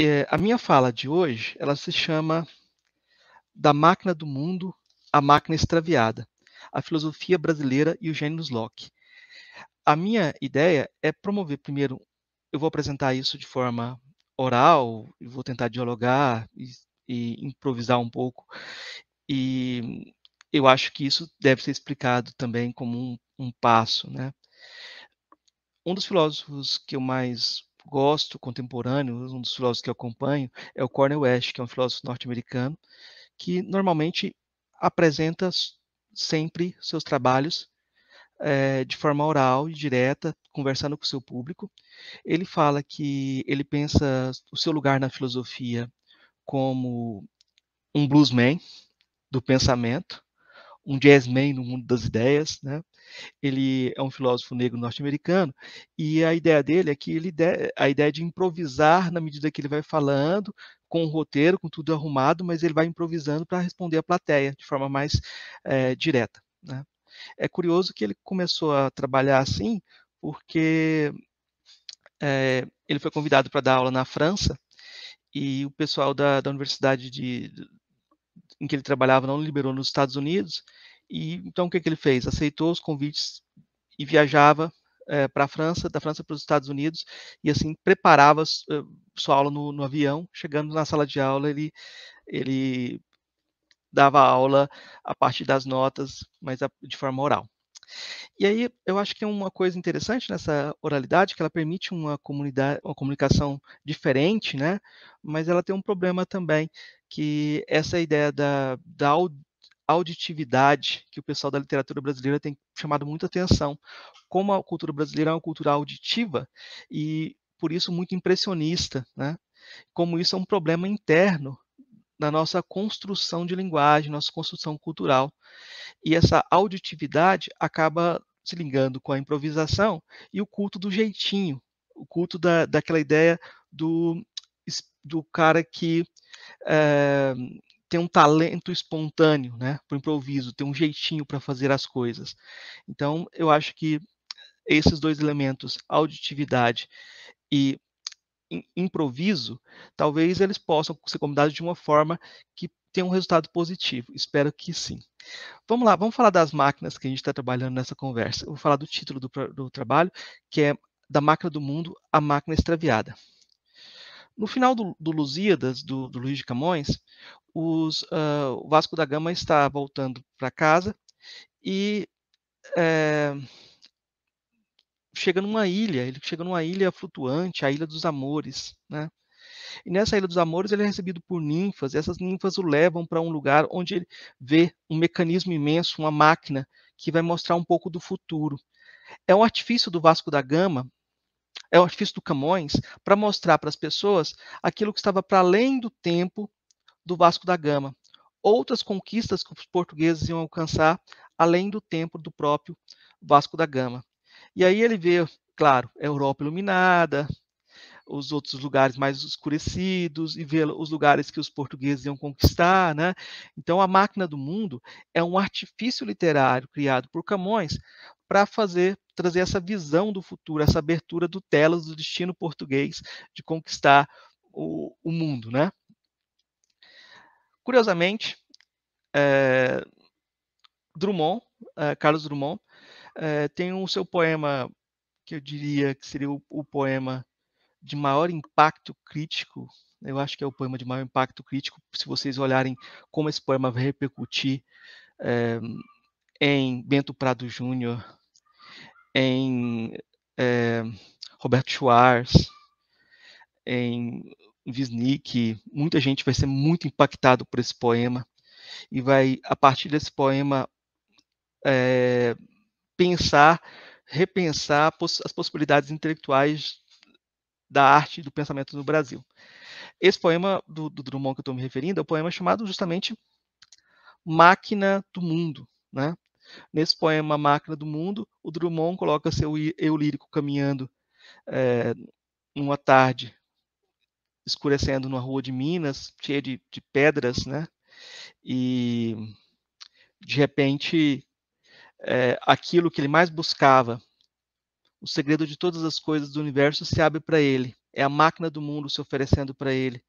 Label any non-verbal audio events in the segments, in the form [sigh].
É, a minha fala de hoje, ela se chama Da Máquina do Mundo à Máquina Extraviada, a filosofia brasileira e o Gênios Locke. A minha ideia é promover, primeiro, eu vou apresentar isso de forma oral, vou tentar dialogar e, e improvisar um pouco, e eu acho que isso deve ser explicado também como um, um passo, né? Um dos filósofos que eu mais gosto, contemporâneo, um dos filósofos que eu acompanho, é o Cornel West, que é um filósofo norte-americano, que normalmente apresenta sempre seus trabalhos é, de forma oral e direta, conversando com o seu público. Ele fala que ele pensa o seu lugar na filosofia como um bluesman do pensamento, um jazzman no mundo das ideias, né? Ele é um filósofo negro norte-americano e a ideia dele é que ele de, a ideia é de improvisar na medida que ele vai falando, com o roteiro, com tudo arrumado, mas ele vai improvisando para responder a plateia de forma mais é, direta. Né? É curioso que ele começou a trabalhar assim, porque é, ele foi convidado para dar aula na França e o pessoal da, da universidade de, de, em que ele trabalhava não liberou nos Estados Unidos e então o que, que ele fez? Aceitou os convites e viajava é, eh, para a França, da França para os Estados Unidos, e assim preparava eh, sua aula no, no, avião. Chegando na sala de aula, ele, ele dava aula a partir das notas, mas a, de forma oral. E aí eu acho que é uma coisa interessante nessa oralidade que ela permite uma, uma comunicação diferente, né? Mas ela tem um problema também que essa ideia da, da auditividade que o pessoal da literatura brasileira tem chamado muita atenção. Como a cultura brasileira é uma cultura auditiva e, por isso, muito impressionista, né? Como isso é um problema interno na nossa construção de linguagem, nossa construção cultural. E essa auditividade acaba se ligando com a improvisação e o culto do jeitinho, o culto da, daquela ideia do, do cara que. É, tem um talento espontâneo, né, para improviso, tem um jeitinho para fazer as coisas. Então, eu acho que esses dois elementos, auditividade e improviso, talvez eles possam ser combinados de uma forma que tenha um resultado positivo. Espero que sim. Vamos lá, vamos falar das máquinas que a gente está trabalhando nessa conversa. Eu vou falar do título do, do trabalho, que é Da Máquina do Mundo, a Máquina Extraviada. No final do, do Lusíadas, do, do Luiz de Camões, os, uh, o Vasco da Gama está voltando para casa e é, chega numa ilha, ele chega numa ilha flutuante, a Ilha dos Amores, né? E nessa Ilha dos Amores ele é recebido por ninfas, e essas ninfas o levam para um lugar onde ele vê um mecanismo imenso, uma máquina que vai mostrar um pouco do futuro. É um artifício do Vasco da Gama é o artifício do Camões para mostrar para as pessoas aquilo que estava para além do tempo do Vasco da Gama, outras conquistas que os portugueses iam alcançar além do tempo do próprio Vasco da Gama. E aí ele vê, claro, a Europa iluminada, os outros lugares mais escurecidos e vê os lugares que os portugueses iam conquistar, né? Então a máquina do mundo é um artifício literário criado por Camões para fazer trazer essa visão do futuro, essa abertura do telas do destino português de conquistar o, o mundo, né? Curiosamente, é, Drummond, é, Carlos Drummond, é, tem o um seu poema que eu diria que seria o, o poema de maior impacto crítico eu acho que é o poema de maior impacto crítico, se vocês olharem como esse poema vai repercutir é, em Bento Prado Júnior, em é, Roberto Schwartz, em Wisnik, muita gente vai ser muito impactado por esse poema e vai, a partir desse poema, é, pensar, repensar as possibilidades intelectuais da arte e do pensamento no Brasil. Esse poema do, do Drummond que eu estou me referindo é o um poema chamado justamente Máquina do Mundo, né? Nesse poema A Máquina do Mundo, o Drummond coloca seu eu lírico caminhando é, numa tarde escurecendo numa rua de Minas, cheia de, de pedras, né? E de repente, é, aquilo que ele mais buscava, o segredo de todas as coisas do universo se abre para ele. É a máquina do mundo se oferecendo para ele,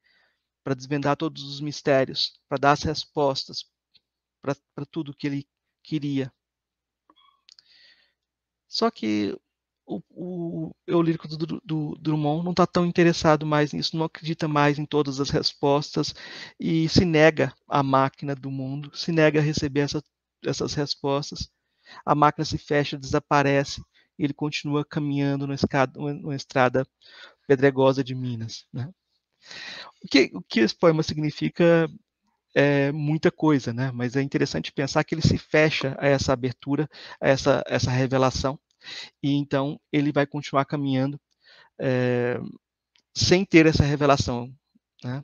para desvendar todos os mistérios, para dar as respostas para tudo que ele queria. Só que o, o eu lírico do, do, do Drummond não está tão interessado mais nisso, não acredita mais em todas as respostas e se nega à máquina do mundo, se nega a receber essa, essas respostas. A máquina se fecha, desaparece e ele continua caminhando numa, escada, numa estrada pedregosa de Minas. Né? O, que, o que esse poema significa é, muita coisa, né? Mas é interessante pensar que ele se fecha a essa abertura, a essa, essa revelação, e então ele vai continuar caminhando é, sem ter essa revelação, né?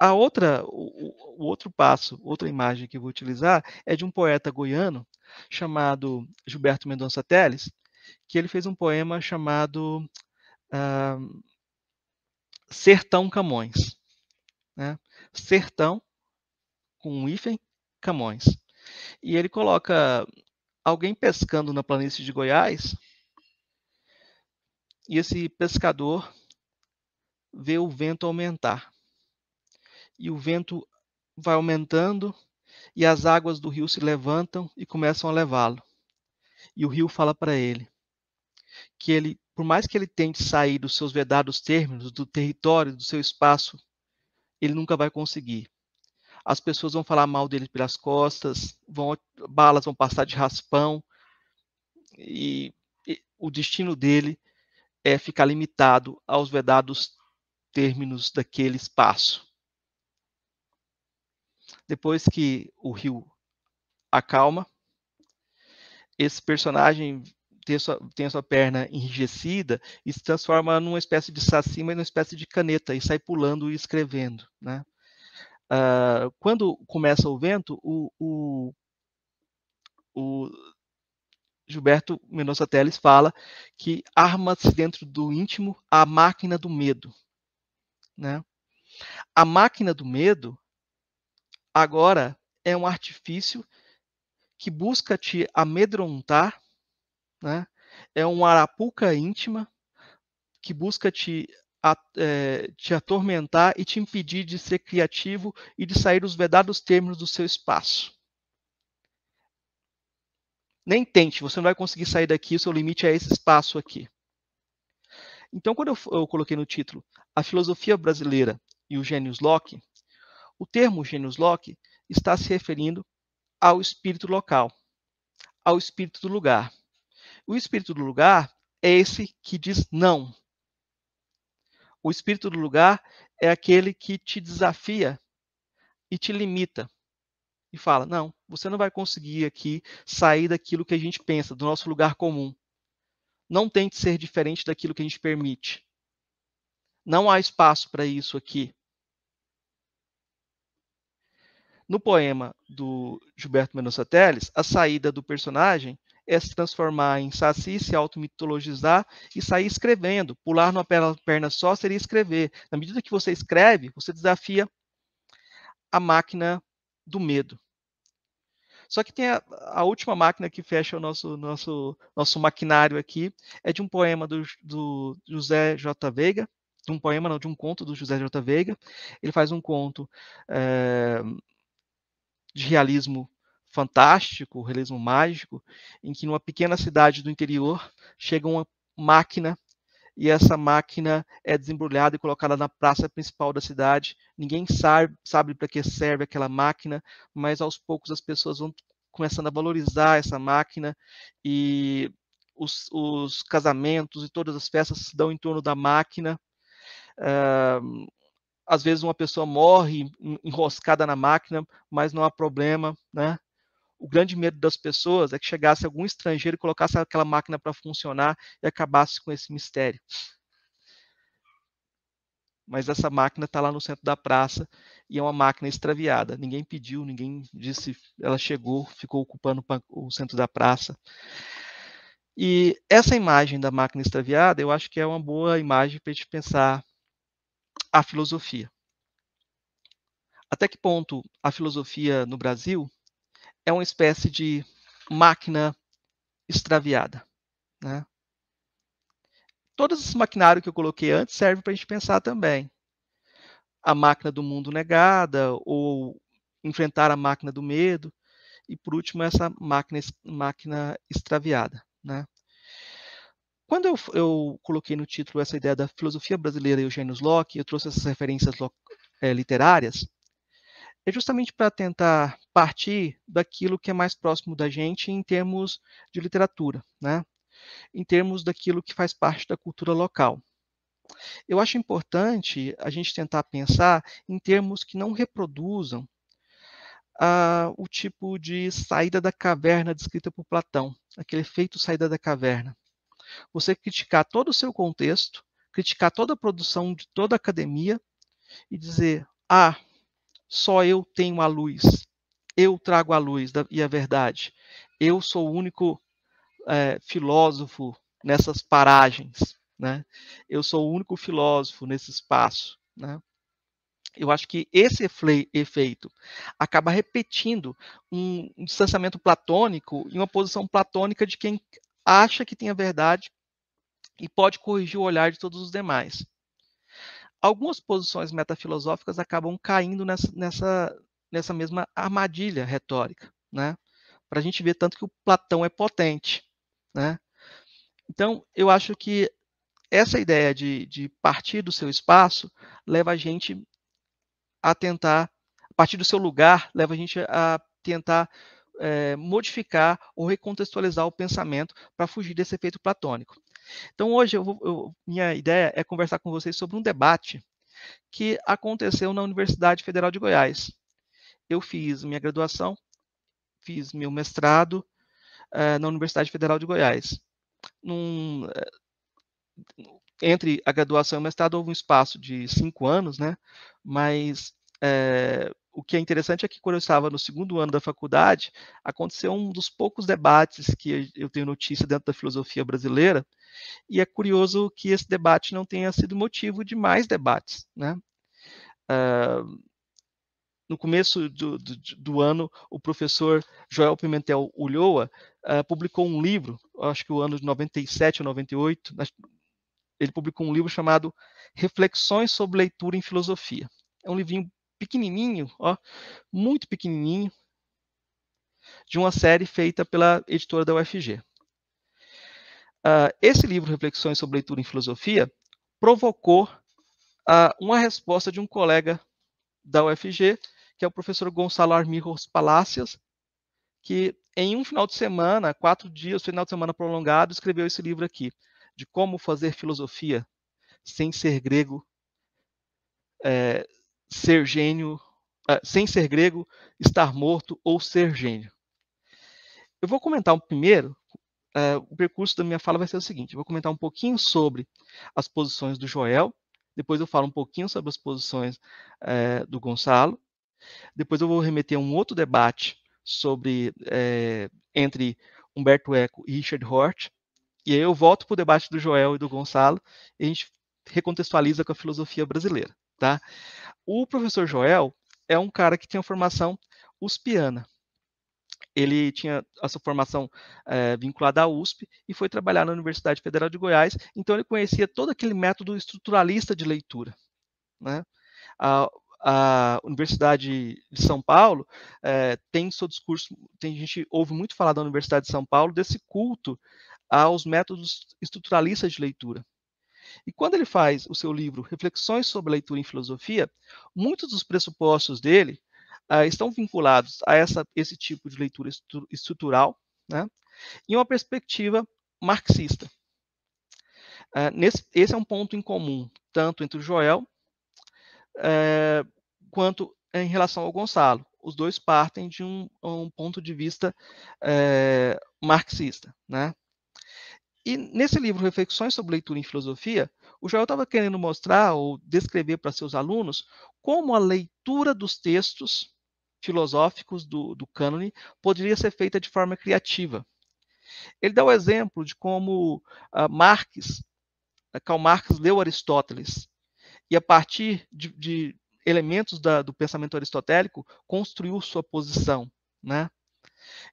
A outra, o, o, outro passo, outra imagem que eu vou utilizar é de um poeta goiano chamado Gilberto Mendonça Teles, que ele fez um poema chamado ah, Sertão Camões. Né? sertão, com um hífen, Camões. E ele coloca alguém pescando na planície de Goiás, e esse pescador vê o vento aumentar. E o vento vai aumentando, e as águas do rio se levantam e começam a levá-lo. E o rio fala para ele que ele, por mais que ele tente sair dos seus vedados términos, do território, do seu espaço ele nunca vai conseguir. As pessoas vão falar mal dele pelas costas, vão, balas vão passar de raspão, e, e o destino dele é ficar limitado aos vedados términos daquele espaço. Depois que o rio acalma, esse personagem ter sua, tem a sua perna enrijecida e se transforma numa espécie de saci, mas numa espécie de caneta e sai pulando e escrevendo. Né? Uh, quando começa o vento, o, o, o Gilberto Mendonça Teles fala que arma-se dentro do íntimo a máquina do medo. Né? A máquina do medo agora é um artifício que busca te amedrontar né? É um arapuca íntima que busca te, a, é, te atormentar e te impedir de ser criativo e de sair dos vedados termos do seu espaço. Nem tente, você não vai conseguir sair daqui, o seu limite é esse espaço aqui. Então, quando eu, eu coloquei no título A Filosofia Brasileira e o Gênios Locke, o termo Gênios Locke está se referindo ao espírito local, ao espírito do lugar. O espírito do lugar é esse que diz não. O espírito do lugar é aquele que te desafia e te limita. E fala: não, você não vai conseguir aqui sair daquilo que a gente pensa, do nosso lugar comum. Não tente ser diferente daquilo que a gente permite. Não há espaço para isso aqui. No poema do Gilberto Mendonça Teles, a saída do personagem é se transformar em saci, se automitologizar e sair escrevendo. Pular numa perna só seria escrever. Na medida que você escreve, você desafia a máquina do medo. Só que tem a, a última máquina que fecha o nosso, nosso, nosso maquinário aqui, é de um poema do, do José J. Veiga, de um poema, não, de um conto do José J. Veiga. Ele faz um conto é, de realismo fantástico, realismo mágico, em que numa pequena cidade do interior chega uma máquina e essa máquina é desembrulhada e colocada na praça principal da cidade. Ninguém sabe, sabe para que serve aquela máquina, mas aos poucos as pessoas vão começando a valorizar essa máquina e os, os casamentos e todas as festas se dão em torno da máquina. Uh, às vezes uma pessoa morre enroscada na máquina, mas não há problema, né? o grande medo das pessoas é que chegasse algum estrangeiro e colocasse aquela máquina para funcionar e acabasse com esse mistério. Mas essa máquina está lá no centro da praça e é uma máquina extraviada. Ninguém pediu, ninguém disse. Ela chegou, ficou ocupando o centro da praça. E essa imagem da máquina extraviada, eu acho que é uma boa imagem para a gente pensar a filosofia. Até que ponto a filosofia no Brasil é uma espécie de máquina extraviada. Né? Todos maquinário maquinários que eu coloquei antes servem para a gente pensar também. A máquina do mundo negada, ou enfrentar a máquina do medo, e por último, essa máquina, máquina extraviada. Né? Quando eu, eu, coloquei no título essa ideia da filosofia brasileira e Eugênio Locke, eu trouxe essas referências é, literárias, é justamente para tentar partir daquilo que é mais próximo da gente em termos de literatura, né? em termos daquilo que faz parte da cultura local. Eu acho importante a gente tentar pensar em termos que não reproduzam ah, o tipo de saída da caverna descrita por Platão, aquele efeito saída da caverna. Você criticar todo o seu contexto, criticar toda a produção de toda a academia e dizer: ah, só eu tenho a luz. Eu trago a luz e a verdade. Eu sou o único é, filósofo nessas paragens. Né? Eu sou o único filósofo nesse espaço. Né? Eu acho que esse efeito acaba repetindo um, um distanciamento platônico e uma posição platônica de quem acha que tem a verdade e pode corrigir o olhar de todos os demais algumas posições metafilosóficas acabam caindo nessa, nessa, nessa mesma armadilha retórica, né? Para a gente ver tanto que o Platão é potente, né? Então, eu acho que essa ideia de, de partir do seu espaço leva a gente a tentar, a partir do seu lugar, leva a gente a tentar é, modificar ou recontextualizar o pensamento para fugir desse efeito platônico. Então, hoje, eu vou, eu, minha ideia é conversar com vocês sobre um debate que aconteceu na Universidade Federal de Goiás. Eu fiz minha graduação, fiz meu mestrado eh, na Universidade Federal de Goiás. Num, eh, entre a graduação e o mestrado houve um espaço de cinco anos, né? Mas eh, o que é interessante é que quando eu estava no segundo ano da faculdade, aconteceu um dos poucos debates que eu tenho notícia dentro da filosofia brasileira, e é curioso que esse debate não tenha sido motivo de mais debates, né? Uh, no começo do, do, do, ano, o professor Joel Pimentel Ulloa uh, publicou um livro, acho que o ano de 97 ou 98, ele publicou um livro chamado Reflexões sobre Leitura em Filosofia. É um livrinho pequenininho, ó, muito pequenininho, de uma série feita pela editora da UFG. Uh, ah, esse livro, Reflexões sobre Leitura em Filosofia, provocou uh, uma resposta de um colega da UFG, que é o professor Gonçalo Armiros Palácias, que em um final de semana, quatro dias, final de semana prolongado, escreveu esse livro aqui, de como fazer filosofia sem ser grego, é, ser gênio, ah, sem ser grego, estar morto ou ser gênio. Eu vou comentar um primeiro, uh, o percurso da minha fala vai ser o seguinte: eu vou comentar um pouquinho sobre as posições do Joel, depois eu falo um pouquinho sobre as posições uh, do Gonçalo, depois eu vou remeter a um outro debate sobre uh, entre Humberto Eco e Richard Hort, e aí eu volto para o debate do Joel e do Gonçalo, e a gente recontextualiza com a filosofia brasileira. Tá? O professor Joel é um cara que tinha formação uspiana. Ele tinha a sua formação é, vinculada à USP e foi trabalhar na Universidade Federal de Goiás, então ele conhecia todo aquele método estruturalista de leitura. Né? A, a Universidade de São Paulo é, tem seu discurso, tem, a gente ouve muito falar da Universidade de São Paulo desse culto aos métodos estruturalistas de leitura. E quando ele faz o seu livro Reflexões sobre a Leitura em Filosofia, muitos dos pressupostos dele ah, estão vinculados a essa, esse tipo de leitura estrutural né, e uma perspectiva marxista. Ah, nesse, esse é um ponto em comum, tanto entre o Joel eh, quanto em relação ao Gonçalo. Os dois partem de um, um ponto de vista eh, marxista. Né? E nesse livro, Reflexões sobre Leitura em Filosofia, o Joel estava querendo mostrar ou descrever para seus alunos como a leitura dos textos filosóficos do, do cânone poderia ser feita de forma criativa. Ele dá o exemplo de como uh, Marx, ah, Karl Marx leu Aristóteles e, a partir de, de elementos da, do pensamento aristotélico, construiu sua posição. Né?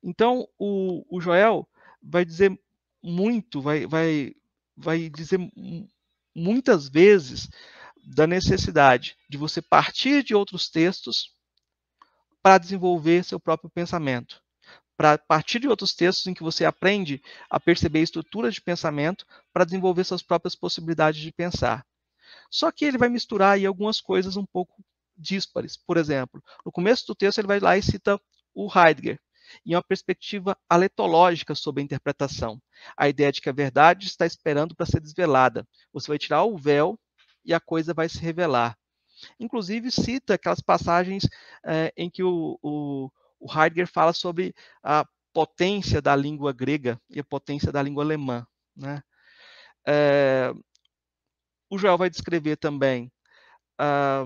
Então, o, o Joel vai dizer muito, vai, vai, vai dizer muitas vezes da necessidade de você partir de outros textos para desenvolver seu próprio pensamento. Para partir de outros textos em que você aprende a perceber estruturas de pensamento para desenvolver suas próprias possibilidades de pensar. Só que ele vai misturar aí algumas coisas um pouco díspares. Por exemplo, no começo do texto ele vai lá e cita o Heidegger e uma perspectiva aletológica sobre a interpretação. A ideia de que a verdade está esperando para ser desvelada. Você vai tirar o véu e a coisa vai se revelar. Inclusive, cita aquelas passagens eh, em que o, o, o Heidegger fala sobre a potência da língua grega e a potência da língua alemã. Né? É, o Joel vai descrever também um, ah,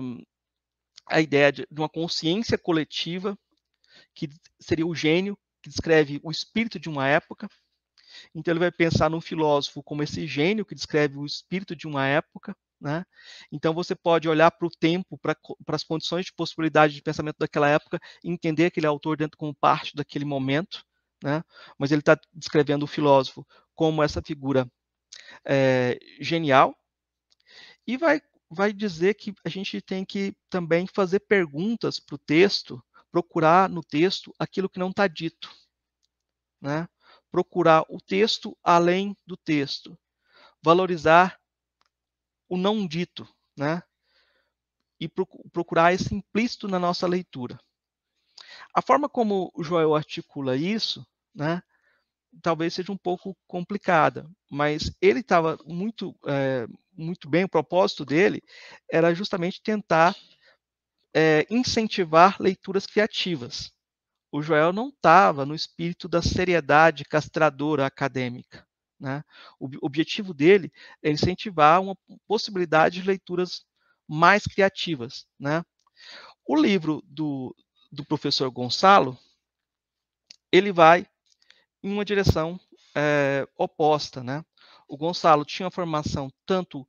a ideia de, de, uma consciência coletiva que seria o gênio, que descreve o espírito de uma época. Então, ele vai pensar no filósofo como esse gênio que descreve o espírito de uma época. Né? Então, você pode olhar para o tempo, para as condições de possibilidade de pensamento daquela época, e entender aquele é autor dentro como parte daquele momento. Né? Mas ele está descrevendo o filósofo como essa figura é, genial. E vai, vai dizer que a gente tem que também fazer perguntas para o texto procurar no texto aquilo que não está dito, né? procurar o texto além do texto, valorizar o não dito, né? e procurar esse implícito na nossa leitura. A forma como o Joel articula isso, né, talvez seja um pouco complicada, mas ele estava muito, é, muito bem, o propósito dele era justamente tentar é, incentivar leituras criativas. O Joel não estava no espírito da seriedade castradora acadêmica. Né? O objetivo dele é incentivar uma possibilidade de leituras mais criativas. Né? O livro do, do professor Gonçalo, ele vai em uma direção é, oposta, né? O Gonçalo tinha formação tanto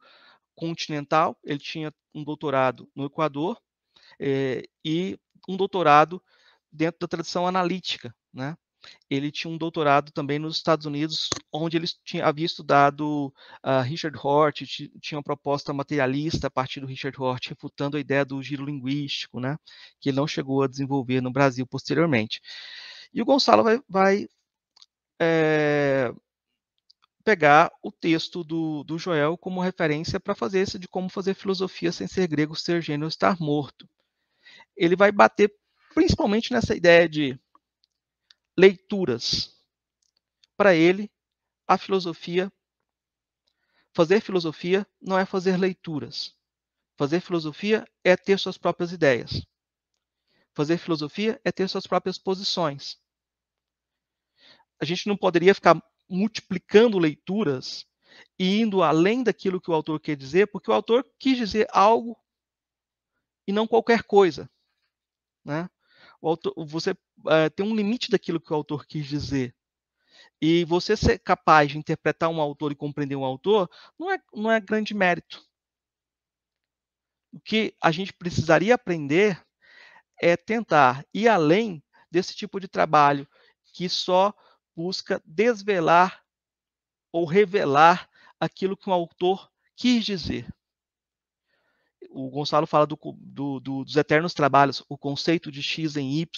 continental, ele tinha um doutorado no Equador, é, e um doutorado dentro da tradição analítica, né? Ele tinha um doutorado também nos Estados Unidos, onde ele tinha, havia estudado uh, Richard Hort, tinha uma proposta materialista a partir do Richard Hort, refutando a ideia do giro linguístico, né? Que ele não chegou a desenvolver no Brasil posteriormente. E o Gonçalo vai, vai é, pegar o texto do, do Joel como referência para fazer isso de como fazer filosofia sem ser grego, ser gênio, estar morto ele vai bater principalmente nessa ideia de leituras. Para ele, a filosofia, fazer filosofia não é fazer leituras. Fazer filosofia é ter suas próprias ideias. Fazer filosofia é ter suas próprias posições. A gente não poderia ficar multiplicando leituras e indo além daquilo que o autor quer dizer, porque o autor quis dizer algo e não qualquer coisa. Né? Autor, você é, tem um limite daquilo que o autor quis dizer. E você ser capaz de interpretar um autor e compreender um autor não é, não é grande mérito. O que a gente precisaria aprender é tentar ir além desse tipo de trabalho que só busca desvelar ou revelar aquilo que um autor quis dizer o Gonçalo fala do, do, do, dos eternos trabalhos, o conceito de X em Y,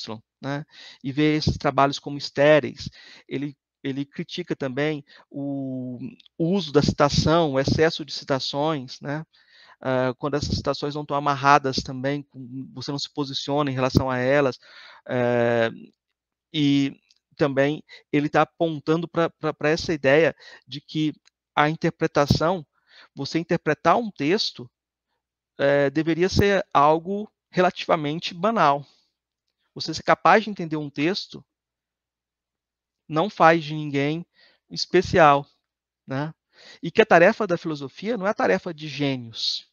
né, e vê esses trabalhos como estéreis. Ele, ele critica também o, uso da citação, o excesso de citações, né, Uh, quando essas citações não estão amarradas também, você não se posiciona em relação a elas, uh, e também ele está apontando para essa ideia de que a interpretação, você interpretar um texto, é, deveria ser algo relativamente banal. Você ser capaz de entender um texto não faz de ninguém especial, né? E que a tarefa da filosofia não é a tarefa de gênios.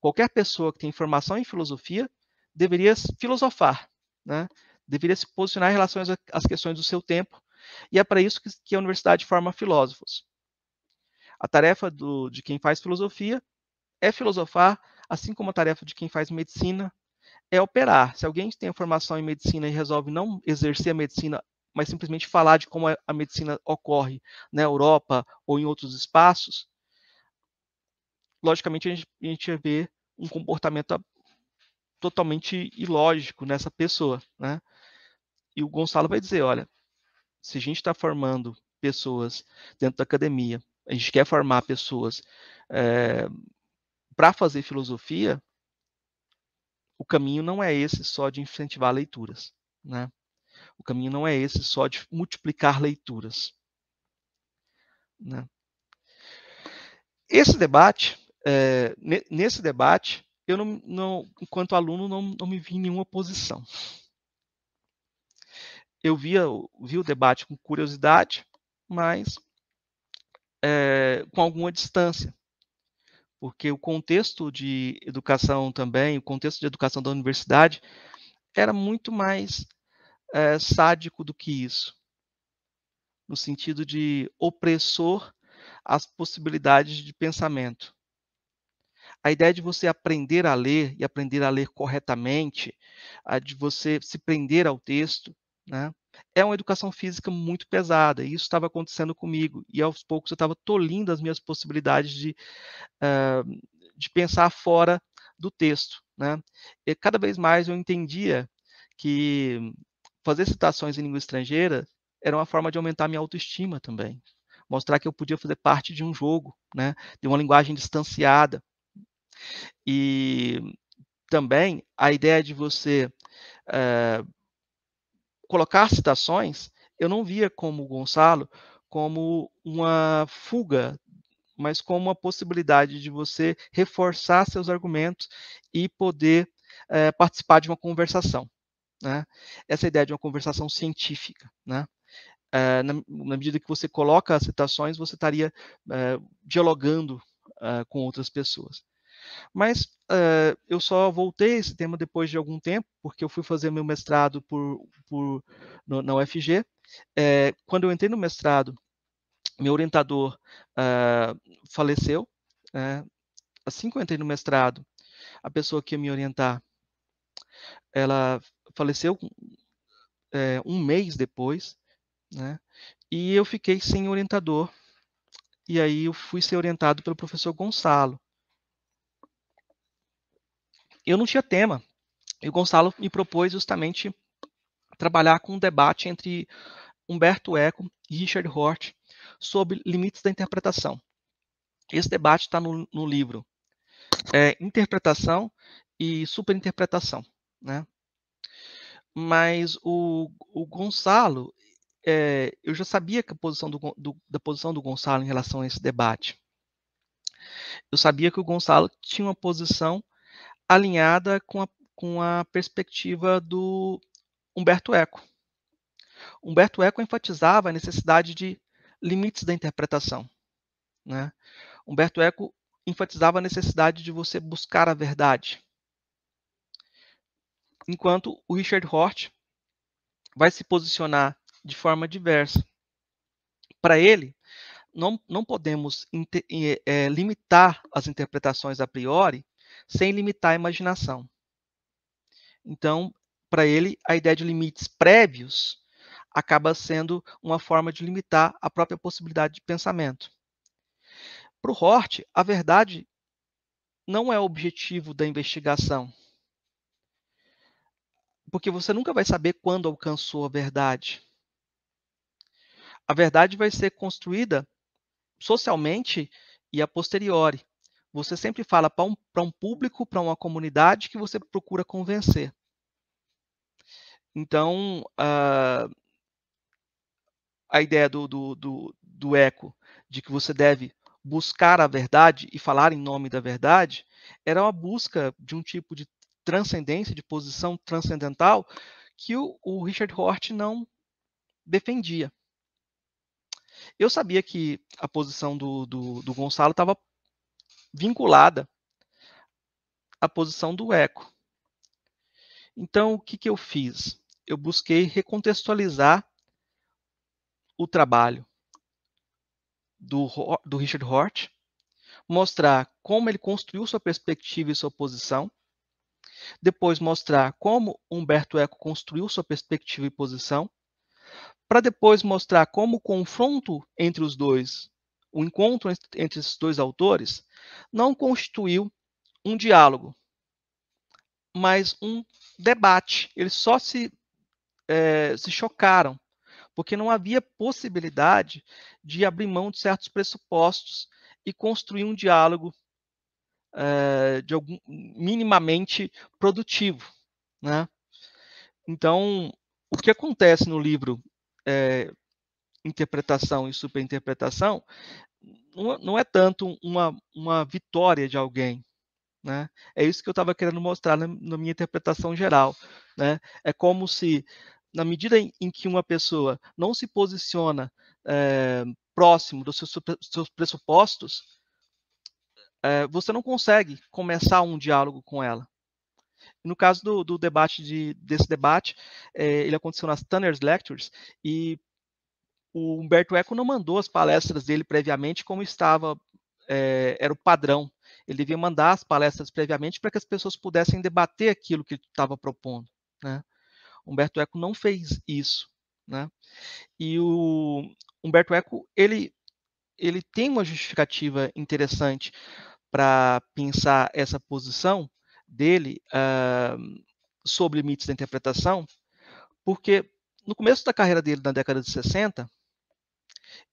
Qualquer pessoa que tem formação em filosofia deveria filosofar, né? deveria se posicionar em relação às questões do seu tempo, e é para isso que, a universidade forma filósofos. A tarefa do, de quem faz filosofia é filosofar, assim como a tarefa de quem faz medicina é operar. Se alguém tem a formação em medicina e resolve não exercer a medicina, mas simplesmente falar de como a medicina ocorre na Europa ou em outros espaços, logicamente a gente, a gente vê um comportamento totalmente ilógico nessa pessoa, né? E o Gonçalo vai dizer, olha, se a gente está formando pessoas dentro da academia, a gente quer formar pessoas é, para fazer filosofia, o caminho não é esse só de incentivar leituras, né? O caminho não é esse só de multiplicar leituras, né? Esse debate, é, nesse debate, eu não, não enquanto aluno não, não, me vi em nenhuma posição. Eu via vi o debate com curiosidade, mas é, com alguma distância, porque o contexto de educação também, o contexto de educação da universidade, era muito mais é, sádico do que isso no sentido de opressor às possibilidades de pensamento. A ideia de você aprender a ler e aprender a ler corretamente, de você se prender ao texto, né? É uma educação física muito pesada, e isso estava acontecendo comigo, e aos poucos eu estava tolindo as minhas possibilidades de, uh, de pensar fora do texto. Né? E cada vez mais eu entendia que fazer citações em língua estrangeira era uma forma de aumentar minha autoestima também, mostrar que eu podia fazer parte de um jogo, né? de uma linguagem distanciada. E também a ideia de você uh, colocar citações, eu não via como Gonçalo como uma fuga, mas como uma possibilidade de você reforçar seus argumentos e poder é, participar de uma conversação. Né? Essa ideia de uma conversação científica. Né? É, na, na, medida que você coloca as citações, você estaria é, dialogando com outras pessoas. Mas é, eu só voltei esse tema depois de algum tempo, porque eu fui fazer meu mestrado por, por no, na UFG. É, eh, quando eu entrei no mestrado, meu orientador eh, faleceu. Né? Assim que eu entrei no mestrado, a pessoa que ia me orientar, ela faleceu é, um mês depois, né? E eu fiquei sem orientador. E aí eu fui ser orientado pelo professor Gonçalo eu não tinha tema. E o Gonçalo me propôs justamente trabalhar com um debate entre Humberto Eco e Richard Hort sobre limites da interpretação. Esse debate está no, no, livro é, Interpretação e Superinterpretação. Né? Mas o, o Gonçalo, é, eu já sabia que a posição do, do, da posição do Gonçalo em relação a esse debate. Eu sabia que o Gonçalo tinha uma posição alinhada com a, com a perspectiva do Humberto Eco. Humberto Eco enfatizava a necessidade de limites da interpretação. Né? Humberto Eco enfatizava a necessidade de você buscar a verdade. Enquanto o Richard Hort vai se posicionar de forma diversa. Para ele, não, não podemos inter, é, eh, eh, limitar as interpretações a priori sem limitar a imaginação. Então, para ele, a ideia de limites prévios acaba sendo uma forma de limitar a própria possibilidade de pensamento. Para o Hort, a verdade não é o objetivo da investigação. Porque você nunca vai saber quando alcançou a verdade. A verdade vai ser construída socialmente e a posteriori. Você sempre fala para um, um público, para uma comunidade que você procura convencer. Então, a, ah, a ideia do, do, do, do eco, de que você deve buscar a verdade e falar em nome da verdade, era uma busca de um tipo de transcendência, de posição transcendental, que o, o Richard Hort não defendia. Eu sabia que a posição do, do, do Gonçalo estava vinculada à posição do eco. Então, o que, que eu fiz? Eu busquei recontextualizar o trabalho do, do Richard Hort, mostrar como ele construiu sua perspectiva e sua posição, depois mostrar como Humberto Eco construiu sua perspectiva e posição, para depois mostrar como o confronto entre os dois o encontro entre esses dois autores não constituiu um diálogo, mas um debate. Eles só se, é, se chocaram, porque não havia possibilidade de abrir mão de certos pressupostos e construir um diálogo é, de algum, minimamente produtivo. Né? Então, o que acontece no livro é, interpretação e superinterpretação, não, é, é tanto uma, uma vitória de alguém. Né? É isso que eu estava querendo mostrar na, na, minha interpretação geral. Né? É como se, na medida em, em que uma pessoa não se posiciona é, próximo dos seus, seus pressupostos, é, você não consegue começar um diálogo com ela. No caso do, do debate de, desse debate, é, ele aconteceu nas Tanner's Lectures e o Humberto Eco não mandou as palestras dele previamente como estava é, era o padrão. Ele devia mandar as palestras previamente para que as pessoas pudessem debater aquilo que ele estava propondo. Né? Humberto Eco não fez isso. Né? E o Humberto Eco ele, ele tem uma justificativa interessante para pensar essa posição dele uh, sobre limites da interpretação, porque no começo da carreira dele, na década de 60,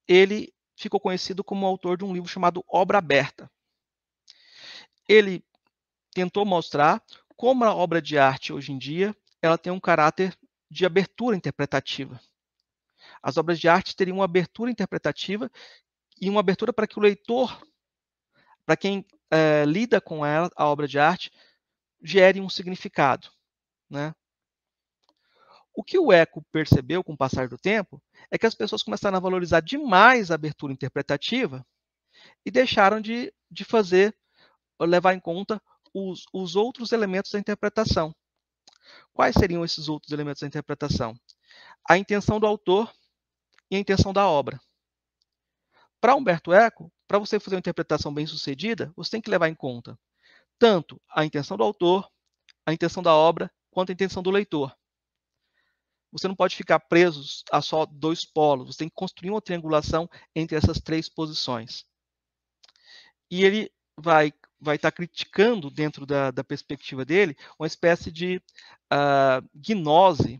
ele ficou conhecido como autor de um livro chamado Obra Aberta. Ele tentou mostrar como a obra de arte hoje em dia ela tem um caráter de abertura interpretativa. As obras de arte teriam uma abertura interpretativa e uma abertura para que o leitor, para quem é, lida com ela, a obra de arte, gere um significado. Né? O que o Eco percebeu com o passar do tempo é que as pessoas começaram a valorizar demais a abertura interpretativa e deixaram de, de fazer, eh, levar em conta os, os outros elementos da interpretação. Quais seriam esses outros elementos da interpretação? A intenção do autor e a intenção da obra. Para Humberto Eco, para você fazer uma interpretação bem sucedida, você tem que levar em conta tanto a intenção do autor, a intenção da obra, quanto a intenção do leitor. Você não pode ficar preso a só dois polos, você tem que construir uma triangulação entre essas três posições. E ele vai vai estar tá criticando, dentro da, da, perspectiva dele, uma espécie de uh, gnose,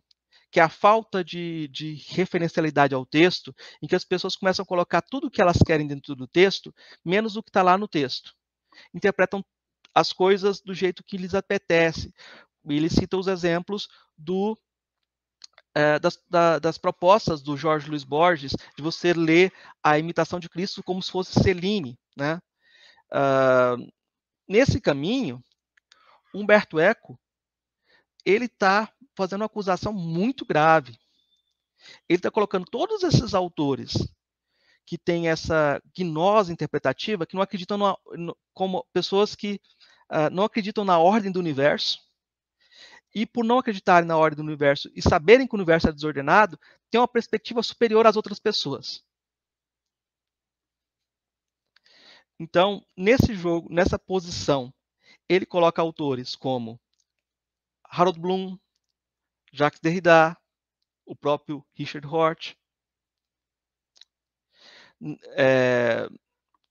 que é a falta de, de, referencialidade ao texto, em que as pessoas começam a colocar tudo o que elas querem dentro do texto, menos o que está lá no texto. Interpretam as coisas do jeito que lhes apetece. E ele cita os exemplos do é, das, da, das, propostas do Jorge Luiz Borges de você ler a imitação de Cristo como se fosse Celine. Né? Uh, nesse caminho, Humberto Eco ele está fazendo uma acusação muito grave. Ele está colocando todos esses autores que têm essa gnose interpretativa, que não acreditam numa, como pessoas que uh, não acreditam na ordem do universo, e por não acreditarem na ordem do universo e saberem que o universo é desordenado, têm uma perspectiva superior às outras pessoas. Então, nesse jogo, nessa posição, ele coloca autores como Harold Bloom, Jacques Derrida, o próprio Richard Hort, é,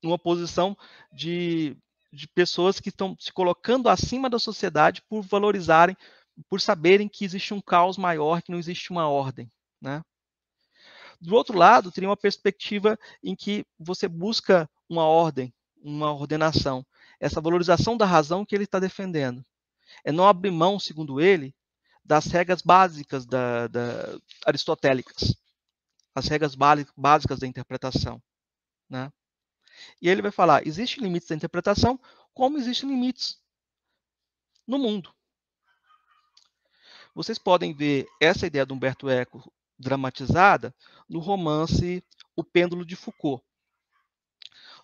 numa posição de de pessoas que estão se colocando acima da sociedade por valorizarem por saberem que existe um caos maior, que não existe uma ordem, né? Do outro lado, teria uma perspectiva em que você busca uma ordem, uma ordenação, essa valorização da razão que ele está defendendo. É não abrir mão, segundo ele, das regras básicas da, da aristotélicas, as regras básicas da interpretação, né? E ele vai falar: existem limites da interpretação, como existem limites no mundo. Vocês podem ver essa ideia do Humberto Eco dramatizada no romance O Pêndulo de Foucault.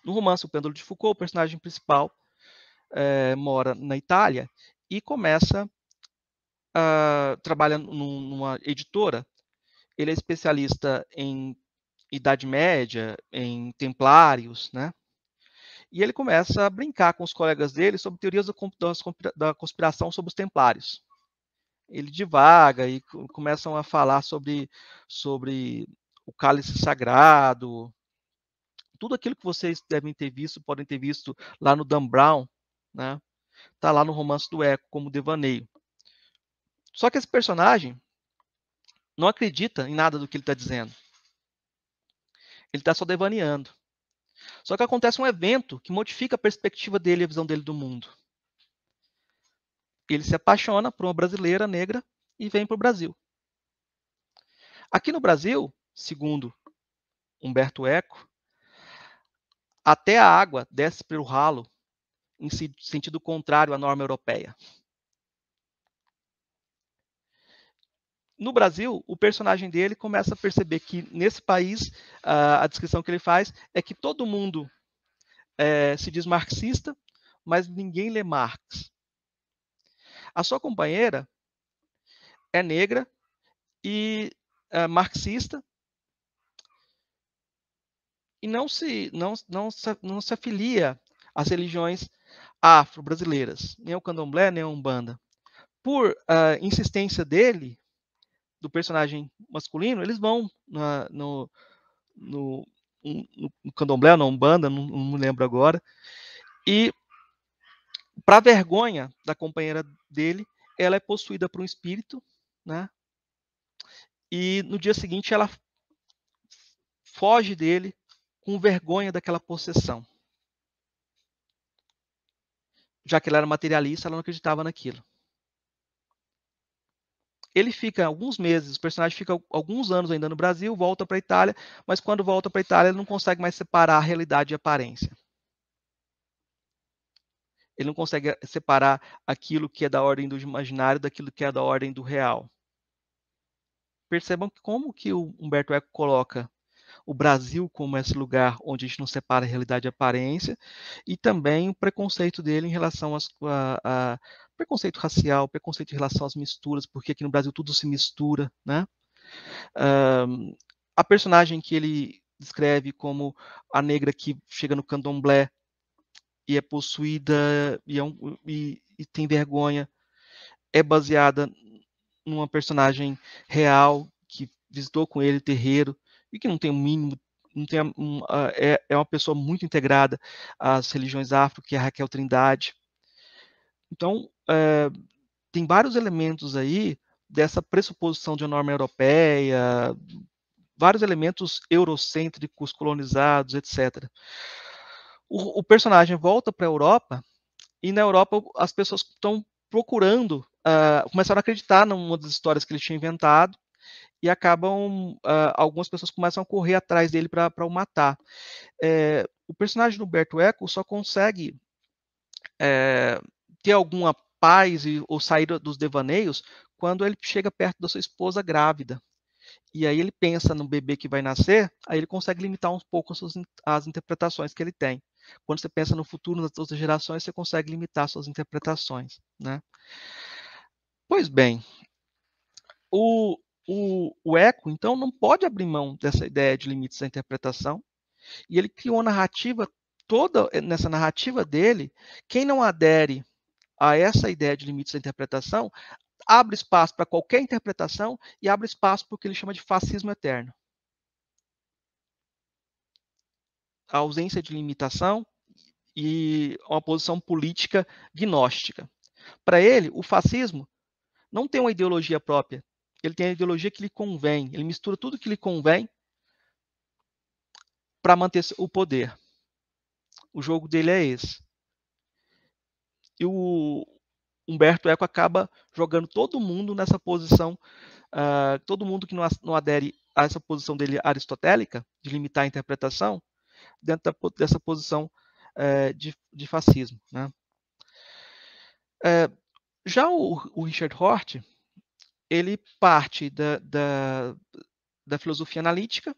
No romance O Pêndulo de Foucault, o personagem principal é, mora na Itália e começa a ah, trabalhar numa editora. Ele é especialista em Idade Média, em Templários, né? E ele começa a brincar com os colegas dele sobre teorias da conspiração sobre os Templários ele divaga e começam a falar sobre, sobre o cálice sagrado, tudo aquilo que vocês devem ter visto, podem ter visto lá no Dan Brown, né? Tá lá no romance do Eco como devaneio. Só que esse personagem não acredita em nada do que ele está dizendo. Ele está só devaneando. Só que acontece um evento que modifica a perspectiva dele, a visão dele do mundo. Ele se apaixona por uma brasileira negra e vem para o Brasil. Aqui no Brasil, segundo Humberto Eco, até a água desce pelo ralo em sentido contrário à norma europeia. No Brasil, o personagem dele começa a perceber que nesse país a descrição que ele faz é que todo mundo é, se diz marxista, mas ninguém lê Marx. A sua companheira é negra e é, marxista e não se, não, não, se, não se afilia às religiões afro-brasileiras, nem ao candomblé, nem à umbanda. Por uh, insistência dele, do personagem masculino, eles vão na, no, no, um, no candomblé, na umbanda, não, não me lembro agora, e para vergonha da companheira dele, ela é possuída por um espírito, né? E no dia seguinte ela foge dele com vergonha daquela possessão. Já que ela era materialista, ela não acreditava naquilo. Ele fica alguns meses, o personagem fica alguns anos ainda no Brasil, volta para a Itália, mas quando volta para a Itália ele não consegue mais separar a realidade e a aparência ele não consegue eh, separar aquilo que é da ordem do imaginário daquilo que é da ordem do real. Percebam como que o Humberto Eco coloca o Brasil como esse lugar onde a gente não separa realidade e aparência, e também o preconceito dele em relação às, a, a, preconceito racial, preconceito em relação às misturas, porque aqui no Brasil tudo se mistura, né? Um, a personagem que ele descreve como a negra que chega no candomblé e é possuída e, é um, e, e tem vergonha. É baseada numa personagem real que visitou com ele terreiro e que não tem o mínimo não tem um, é, é uma pessoa muito integrada às religiões afro, que é a Raquel Trindade. Então, é, tem vários elementos aí dessa pressuposição de uma norma europeia, vários elementos eurocêntricos, colonizados, etc o, o personagem volta para a Europa e na Europa as pessoas estão procurando, uh, começaram a acreditar numa das histórias que ele tinha inventado e acabam uh, algumas pessoas começam a correr atrás dele para o matar. É, o personagem do Humberto Eco só consegue é, ter alguma paz e, ou sair dos devaneios quando ele chega perto da sua esposa grávida. E aí ele pensa no bebê que vai nascer, aí ele consegue limitar um pouco as, suas, as interpretações que ele tem. Quando você pensa no futuro, das outras gerações, você consegue limitar suas interpretações, né? Pois bem, o, o, o Eco, então, não pode abrir mão dessa ideia de limites da interpretação, e ele criou uma narrativa toda, eh, nessa narrativa dele, quem não adere a essa ideia de limites da interpretação abre espaço para qualquer interpretação e abre espaço para o que ele chama de fascismo eterno. a ausência de limitação e uma posição política gnóstica. Para ele, o fascismo não tem uma ideologia própria, ele tem a ideologia que lhe convém, ele mistura tudo que lhe convém para manter o poder. O jogo dele é esse. E o Humberto Eco acaba jogando todo mundo nessa posição, uh, todo mundo que não, não adere a essa posição dele aristotélica, de limitar a interpretação, dentro da, dessa posição é, de, de, fascismo. Né? É, já o, o, Richard Hort, ele parte da, da, da filosofia analítica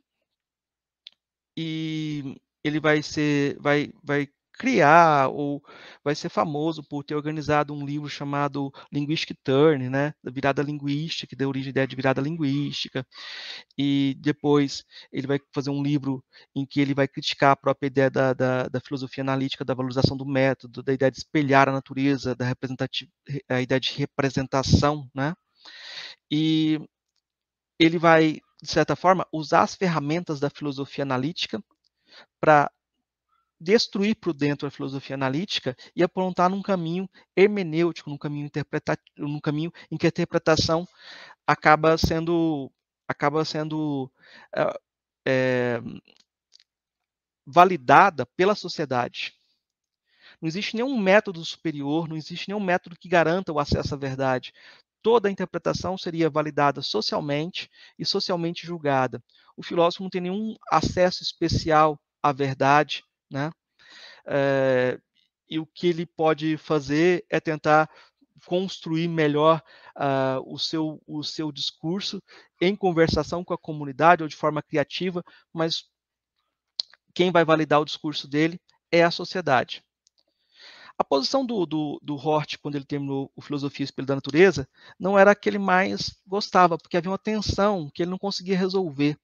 e ele vai ser vai, vai criar ou vai ser famoso por ter organizado um livro chamado Linguistic Turn, né, da virada linguística, que deu origem à ideia de virada linguística. E depois ele vai fazer um livro em que ele vai criticar a própria ideia da, da, da filosofia analítica, da valorização do método, da ideia de espelhar a natureza, da a ideia de representação, né? E ele vai de certa forma, usar as ferramentas da filosofia analítica para destruir por dentro a filosofia analítica e apontar num caminho hermenêutico, num caminho interpretativo, num caminho em que a interpretação acaba sendo acaba sendo ah, é, validada pela sociedade. Não existe nenhum método superior, não existe nenhum método que garanta o acesso à verdade. Toda a interpretação seria validada socialmente e socialmente julgada. O filósofo não tem nenhum acesso especial à verdade, né? É, e o que ele pode fazer é tentar construir melhor uh, o, seu, o seu discurso em conversação com a comunidade ou de forma criativa, mas quem vai validar o discurso dele é a sociedade. A posição do, do, do Hort, quando ele terminou o Filosofia Espelho da Natureza, não era a que ele mais gostava, porque havia uma tensão que ele não conseguia resolver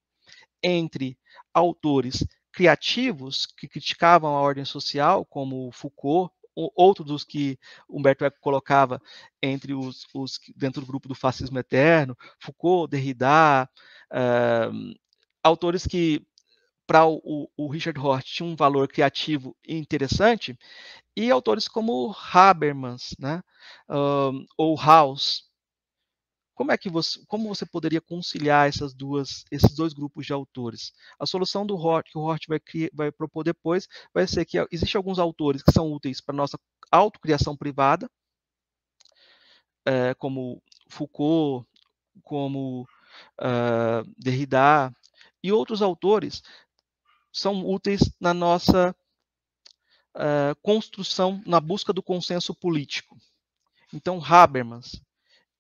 entre autores criativos que criticavam a ordem social, como Foucault, outro dos que Humberto Eco colocava entre os, os dentro do grupo do fascismo eterno, Foucault, Derrida, uh, autores que para o, o, Richard Hort tinha um valor criativo e interessante, e autores como Habermas, né, uh, ou Haus, como é que você, como você poderia conciliar essas duas, esses dois grupos de autores? A solução do Hort, que o Hort vai, criar, vai propor depois vai ser que existem alguns autores que são úteis para nossa autocriação privada, é, como Foucault, como uh, Derrida, e outros autores são úteis na nossa uh, construção, na busca do consenso político. Então, Habermas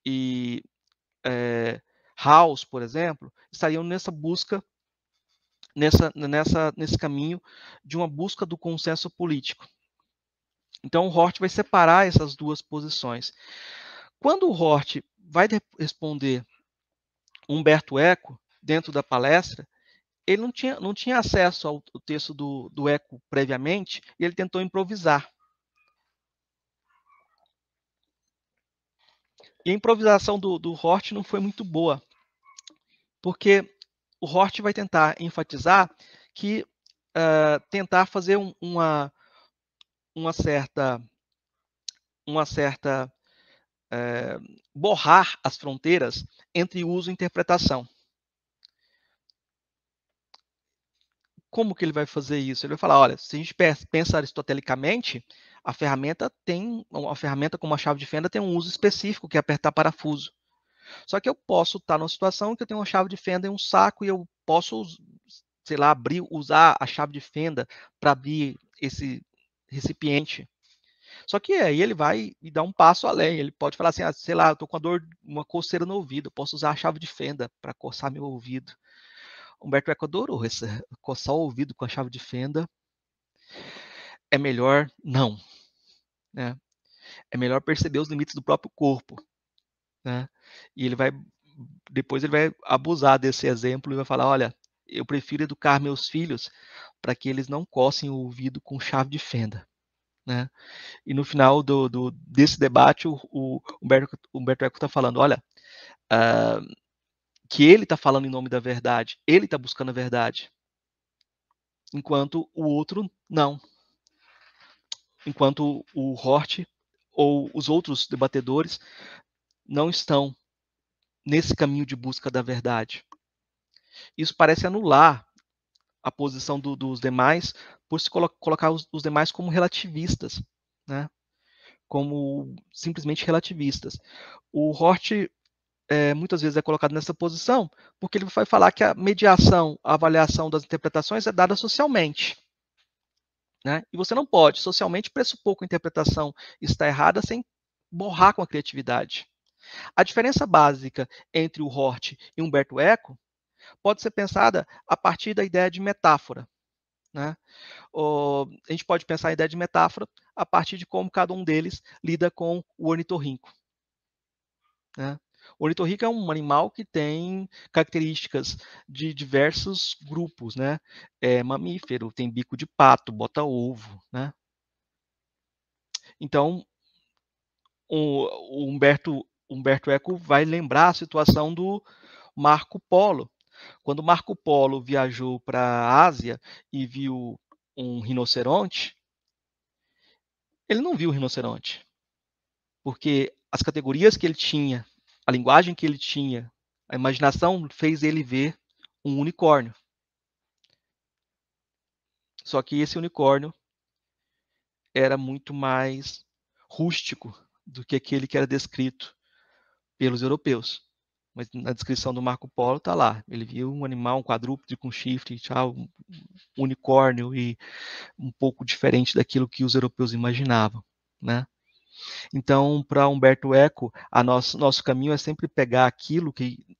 e é, House, por exemplo, estariam nessa busca, nessa, nessa, nesse caminho de uma busca do consenso político. Então, o Hort vai separar essas duas posições. Quando o Hort vai responder Humberto Eco, dentro da palestra, ele não tinha, não tinha acesso ao, texto do, do Eco previamente e ele tentou improvisar. E a improvisação do, do Hort não foi muito boa, porque o Hort vai tentar enfatizar que uh, tentar fazer um, uma, uma certa uma certa uh, borrar as fronteiras entre uso e interpretação. Como que ele vai fazer isso? Ele vai falar, olha, se a gente pensa aristotelicamente, a ferramenta tem uma ferramenta como a chave de fenda tem um uso específico que é apertar parafuso. Só que eu posso estar tá numa situação que eu tenho uma chave de fenda em um saco e eu posso, sei lá, abrir, usar a chave de fenda para abrir esse recipiente. Só que aí ele vai e dá um passo além. Ele pode falar assim, ah, sei lá, eu com uma dor, uma coceira no ouvido, posso usar a chave de fenda para coçar meu ouvido. Humberto Eco é adorou esse, coçar o ouvido com a chave de fenda é melhor não. Né? É melhor perceber os limites do próprio corpo. Né? E ele vai depois ele vai abusar desse exemplo e vai falar, olha, eu prefiro educar meus filhos para que eles não cossem o ouvido com chave de fenda. Né? E no final do, do desse debate, o, o Humberto, Humberto Eco está falando: olha, uh, que ele está falando em nome da verdade, ele está buscando a verdade, enquanto o outro não enquanto o Hort ou os outros debatedores não estão nesse caminho de busca da verdade. Isso parece anular a posição do, dos demais por se colo colocar os, os, demais como relativistas, né? como simplesmente relativistas. O Hort é, muitas vezes é colocado nessa posição porque ele vai falar que a mediação, a avaliação das interpretações é dada socialmente. Né? E você não pode, socialmente, pressupor que a interpretação está errada sem borrar com a criatividade. A diferença básica entre o Hort e Humberto Eco pode ser pensada a partir da ideia de metáfora. Né? O, a gente pode pensar a ideia de metáfora a partir de como cada um deles lida com o ornitorrinco. Né? O ornitorrinco é um animal que tem características de diversos grupos, né? É mamífero, tem bico de pato, bota ovo, né? Então, o Humberto, Humberto Eco vai lembrar a situação do Marco Polo. Quando Marco Polo viajou para a Ásia e viu um rinoceronte, ele não viu o rinoceronte, porque as categorias que ele tinha a linguagem que ele tinha, a imaginação fez ele ver um unicórnio. Só que esse unicórnio era muito mais rústico do que aquele que era descrito pelos europeus. Mas na descrição do Marco Polo está lá. Ele viu um animal, um quadrúpede com chifre, tchau, um unicórnio e um pouco diferente daquilo que os europeus imaginavam, né? Então, para Humberto Eco, a nosso, nosso caminho é sempre pegar aquilo que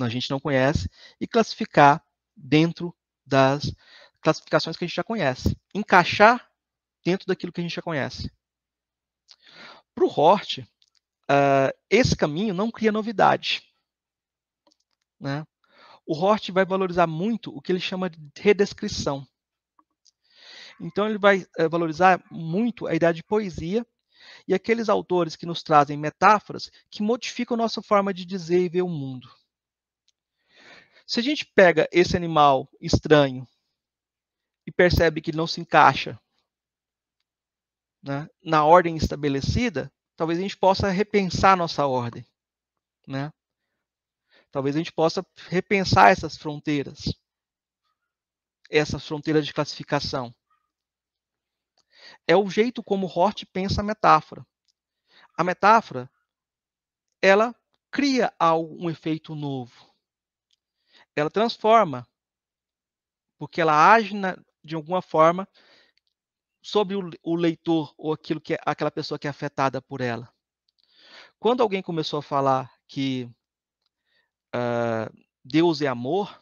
a gente não conhece e classificar dentro das classificações que a gente já conhece, encaixar dentro daquilo que a gente já conhece. Para o Hort, uh, ah, esse caminho não cria novidade. Né? O Hort vai valorizar muito o que ele chama de redescrição. Então, ele vai eh, valorizar muito a ideia de poesia e aqueles autores que nos trazem metáforas que modificam nossa forma de dizer e ver o mundo. Se a gente pega esse animal estranho e percebe que ele não se encaixa né, na ordem estabelecida, talvez a gente possa repensar nossa ordem. Né? Talvez a gente possa repensar essas fronteiras, essas fronteiras de classificação. É o jeito como Hort pensa a metáfora. A metáfora, ela cria algo, um efeito novo. Ela transforma, porque ela age na, de alguma forma sobre o, o leitor ou aquilo que é, aquela pessoa que é afetada por ela. Quando alguém começou a falar que uh, Deus é amor,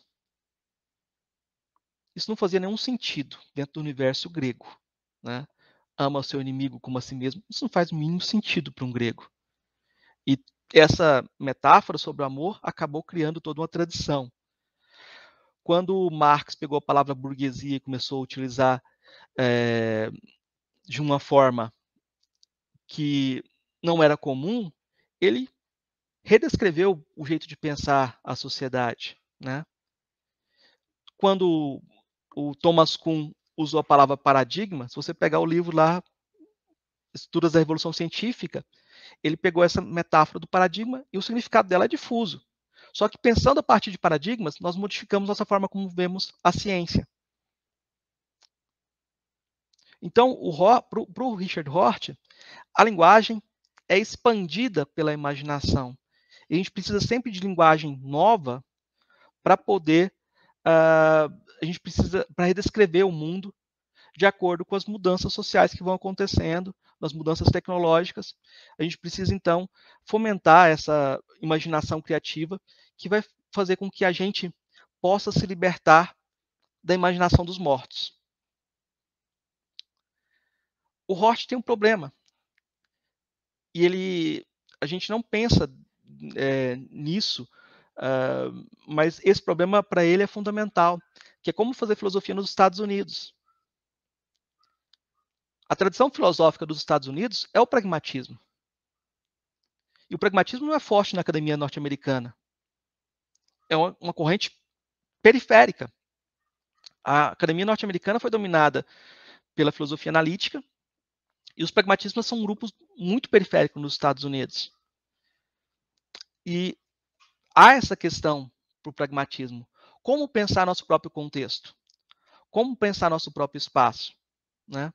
isso não fazia nenhum sentido dentro do universo grego. Né? ama o seu inimigo como a si mesmo, isso não faz o mínimo sentido para um grego. E essa metáfora sobre o amor acabou criando toda uma tradição. Quando Marx pegou a palavra burguesia e começou a utilizar é, de uma forma que não era comum, ele redescreveu o jeito de pensar a sociedade. Né? Quando o Thomas Kuhn usou a palavra paradigma, se você pegar o livro lá, Estudos da Revolução Científica, ele pegou essa metáfora do paradigma e o significado dela é difuso. Só que pensando a partir de paradigmas, nós modificamos nossa forma como vemos a ciência. Então, para o Richard Hort, a linguagem é expandida pela imaginação. E a gente precisa sempre de linguagem nova para poder uh, a gente precisa para redescrever o mundo de acordo com as mudanças sociais que vão acontecendo, nas mudanças tecnológicas. A gente precisa então fomentar essa imaginação criativa que vai fazer com que a gente possa se libertar da imaginação dos mortos. O Hort tem um problema e ele, a gente não pensa é, nisso, uh, mas esse problema para ele é fundamental que é como fazer filosofia nos Estados Unidos. A tradição filosófica dos Estados Unidos é o pragmatismo. E o pragmatismo não é forte na academia norte-americana. É uma, uma, corrente periférica. A academia norte-americana foi dominada pela filosofia analítica, e os pragmatismos são grupos muito periféricos nos Estados Unidos. E há essa questão para o pragmatismo como pensar nosso próprio contexto, como pensar nosso próprio espaço, né?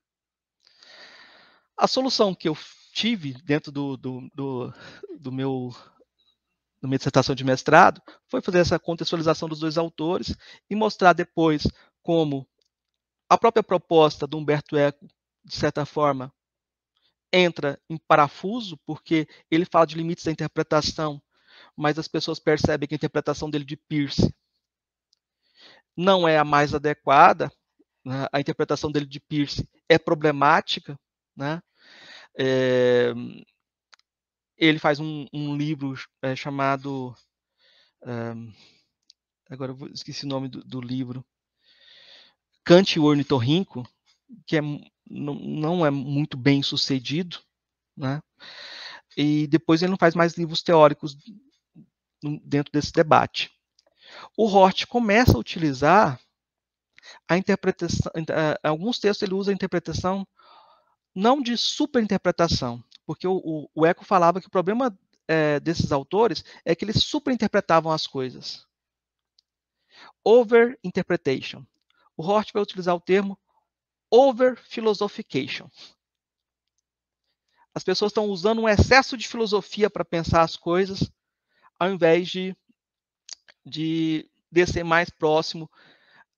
A solução que eu tive dentro do, do, do, do meu da minha dissertação de mestrado foi fazer essa contextualização dos dois autores e mostrar depois como a própria proposta do Humberto Eco, de certa forma, entra em parafuso, porque ele fala de limites da interpretação, mas as pessoas percebem que a interpretação dele de Peirce não é a mais adequada, né? a interpretação dele de Peirce é problemática, né? É, ele faz um, um livro é, chamado. É, agora eu esqueci o nome do, do livro. Kant e o Ornitorrinco, que é, não, não é muito bem sucedido, né? e depois ele não faz mais livros teóricos dentro desse debate. O Hort começa a utilizar a interpretação, eh, alguns textos ele usa a interpretação não de superinterpretação, porque o, o, o Eco falava que o problema é, desses autores é que eles superinterpretavam as coisas. Overinterpretation. O Hort vai utilizar o termo overphilosophication. As pessoas estão usando um excesso de filosofia para pensar as coisas, ao invés de de descer mais próximo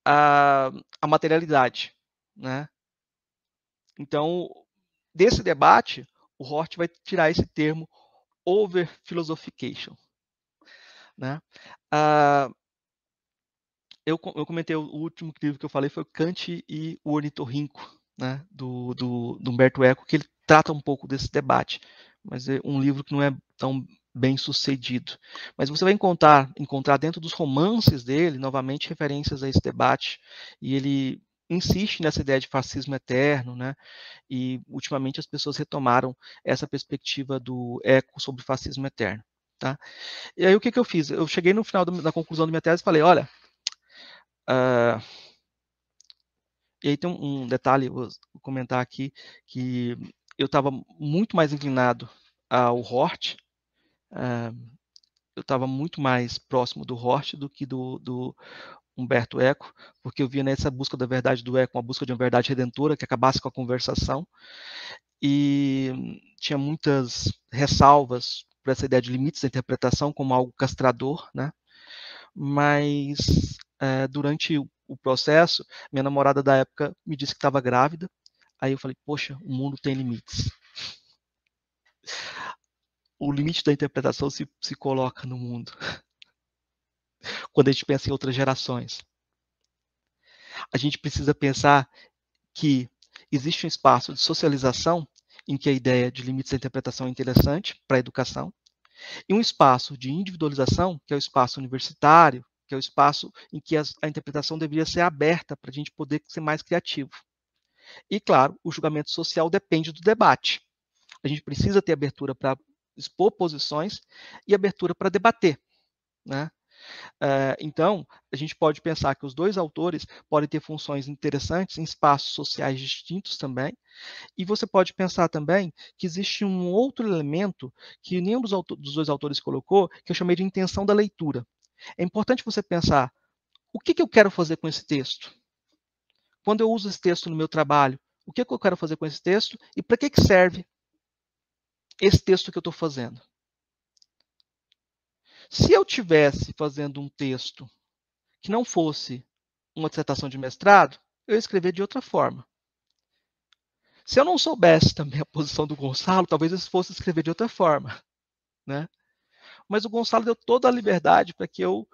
à, à materialidade, né? Então, desse debate, o Hort vai tirar esse termo over philosophication, né? Ah, eu, eu, comentei o último livro que eu falei foi Kant e o Ornitorrinco, né, do, do, do Humberto Eco, que ele trata um pouco desse debate, mas é um livro que não é tão bem-sucedido. Mas você vai encontrar, encontrar dentro dos romances dele, novamente, referências a esse debate, e ele insiste nessa ideia de fascismo eterno, né? E ultimamente as pessoas retomaram essa perspectiva do eco sobre fascismo eterno, tá? E aí o que, que eu fiz? Eu cheguei no final da conclusão da minha tese e falei, olha, uh... e aí tem um, um detalhe, vou comentar aqui que eu estava muito mais inclinado ao Hort Uh, eu estava muito mais próximo do Hort do que do, do, Humberto Eco, porque eu via nessa busca da verdade do Eco uma busca de uma verdade redentora que acabasse com a conversação. E hum, tinha muitas ressalvas para essa ideia de limites da interpretação como algo castrador, né? Mas uh, durante o, o processo, minha namorada da época me disse que estava grávida. Aí eu falei: Poxa, o mundo tem limites o limite da interpretação se, se coloca no mundo. [laughs] Quando a gente pensa em outras gerações, a gente precisa pensar que existe um espaço de socialização em que a ideia de limites da interpretação é interessante para a educação, e um espaço de individualização, que é o espaço universitário, que é o espaço em que a interpretação deveria ser aberta para a gente poder ser mais criativo. E, claro, o julgamento social depende do debate. A gente precisa ter abertura para expor posições e abertura para debater. Né? Eh, então, a gente pode pensar que os dois autores podem ter funções interessantes em espaços sociais distintos também, e você pode pensar também que existe um outro elemento que nenhum dos, dos dois autores colocou, que eu chamei de intenção da leitura. É importante você pensar o que, que eu quero fazer com esse texto? Quando eu uso esse texto no meu trabalho, o que, que eu quero fazer com esse texto e para que, que serve? esse texto que eu estou fazendo. Se eu tivesse fazendo um texto que não fosse uma dissertação de mestrado, eu ia escrever de outra forma. Se eu não soubesse também a posição do Gonçalo, talvez eu fosse escrever de outra forma. Né? Mas o Gonçalo deu toda a liberdade para que eu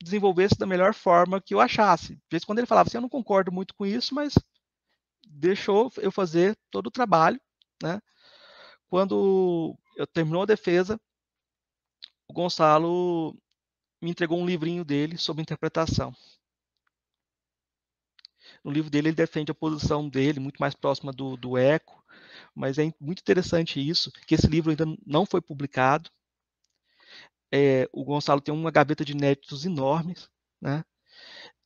desenvolvesse da melhor forma que eu achasse. De vez em quando ele falava assim, eu não concordo muito com isso, mas deixou eu fazer todo o trabalho, né? Quando eu terminou a defesa, o Gonçalo me entregou um livrinho dele sobre interpretação. No livro dele, ele defende a posição dele, muito mais próxima do, do Eco, mas é muito interessante isso, que esse livro ainda não foi publicado. É, o Gonçalo tem uma gaveta de inéditos enormes, né?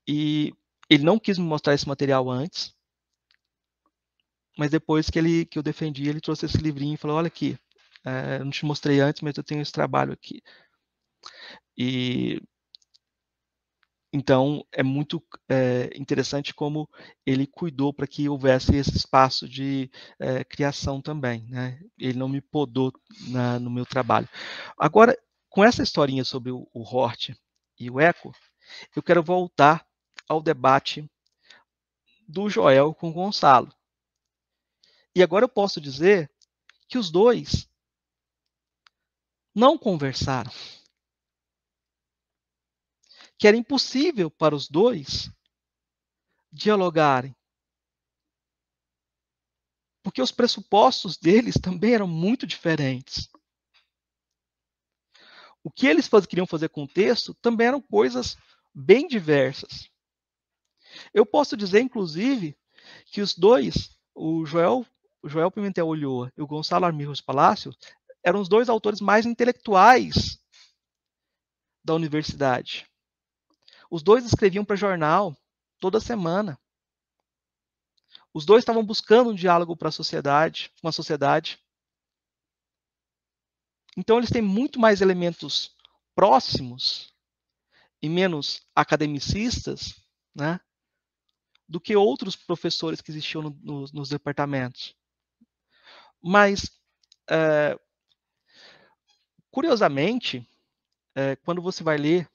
E ele não quis me mostrar esse material antes, mas depois que ele que eu defendi, ele trouxe esse livrinho e falou: olha aqui, é, eu não te mostrei antes, mas eu tenho esse trabalho aqui. E então é muito é, interessante como ele cuidou para que houvesse esse espaço de é, criação também. Né? Ele não me podou na, no meu trabalho. Agora, com essa historinha sobre o, o Hort e o Eco, eu quero voltar ao debate do Joel com o Gonçalo. E agora eu posso dizer que os dois não conversaram. Que era impossível para os dois dialogarem. Porque os pressupostos deles também eram muito diferentes. O que eles faz, queriam fazer com o texto também eram coisas bem diversas. Eu posso dizer, inclusive, que os dois, o Joel o Joel Pimentel olhou e o Gonçalo Armiros Palácio eram os dois autores mais intelectuais da universidade. Os dois escreviam para jornal toda semana. Os dois estavam buscando um diálogo para a sociedade, a sociedade. Então eles têm muito mais elementos próximos e menos academicistas, né, do que outros professores que existiam no, no, nos departamentos. Mas, é, curiosamente, é, quando você vai ler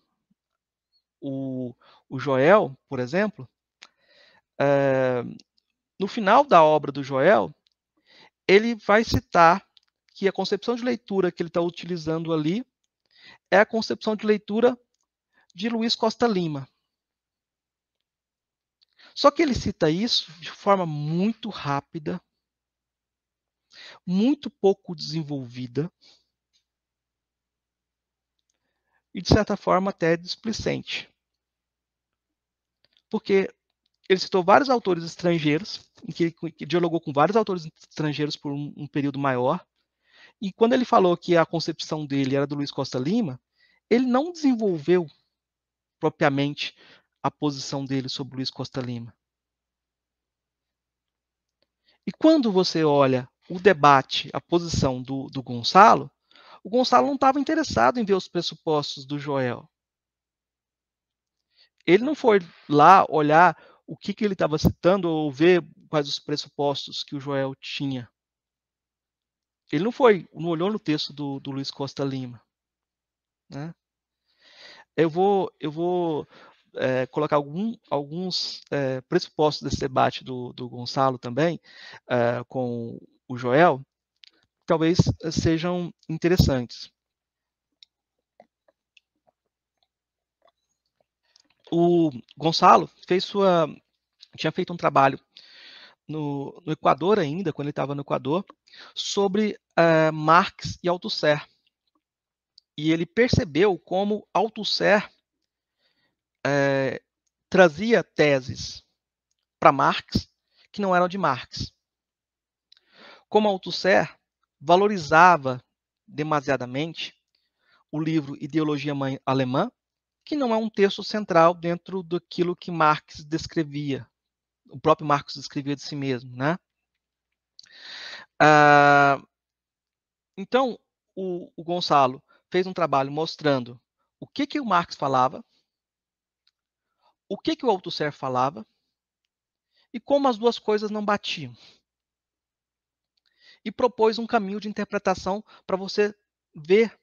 o, o Joel, por exemplo, é, no final da obra do Joel, ele vai citar que a concepção de leitura que ele está utilizando ali é a concepção de leitura de Luiz Costa Lima. Só que ele cita isso de forma muito rápida, muito pouco desenvolvida e, de certa forma, até displicente. Porque ele citou vários autores estrangeiros, em que ele dialogou com vários autores estrangeiros por um, um período maior, e quando ele falou que a concepção dele era do Luiz Costa Lima, ele não desenvolveu propriamente a posição dele sobre Luiz Costa Lima. E quando você olha o debate, a posição do, do Gonçalo, o Gonçalo não estava interessado em ver os pressupostos do Joel. Ele não foi lá olhar o que, que ele estava citando ou ver quais os pressupostos que o Joel tinha. Ele não foi, não olhou no texto do, do Luiz Costa Lima. Né? Eu vou, eu vou é, colocar algum, alguns é, pressupostos desse debate do, do Gonçalo também, é, com o Joel, talvez eh, sejam interessantes. O Gonçalo fez sua tinha feito um trabalho no, no Equador ainda, quando ele estava no Equador, sobre uh, Marx e Althusser. E ele percebeu como Althusser uh, trazia teses para Marx que não eram de Marx. Como Althusser valorizava demasiadamente o livro Ideologia Alemã, que não é um texto central dentro daquilo que Marx descrevia, o próprio Marx descrevia de si mesmo, né? Ah, então o, o, Gonçalo fez um trabalho mostrando o que que o Marx falava, o que que o Althusser falava e como as duas coisas não batiam e propôs um caminho de interpretação para você ver,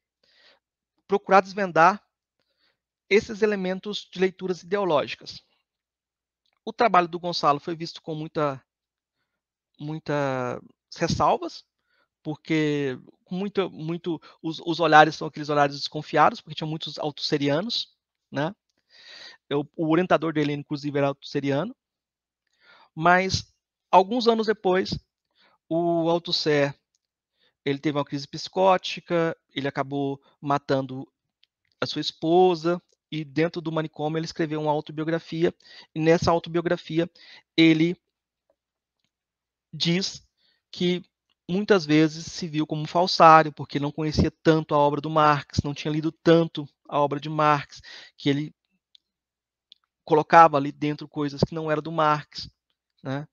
procurar desvendar esses elementos de leituras ideológicas. O trabalho do Gonçalo foi visto com muita, muitas ressalvas, porque muito, muito os, os, olhares são aqueles olhares desconfiados, porque tinha muitos autosserianos, né? Eu, o orientador dele, inclusive, era autosseriano. Mas, alguns anos depois, o Althusser, ele teve uma crise psicótica, ele acabou matando a sua esposa, e dentro do manicômio ele escreveu uma autobiografia, e nessa autobiografia ele diz que muitas vezes se viu como um falsário, porque não conhecia tanto a obra do Marx, não tinha lido tanto a obra de Marx, que ele colocava ali dentro coisas que não eram do Marx. Né?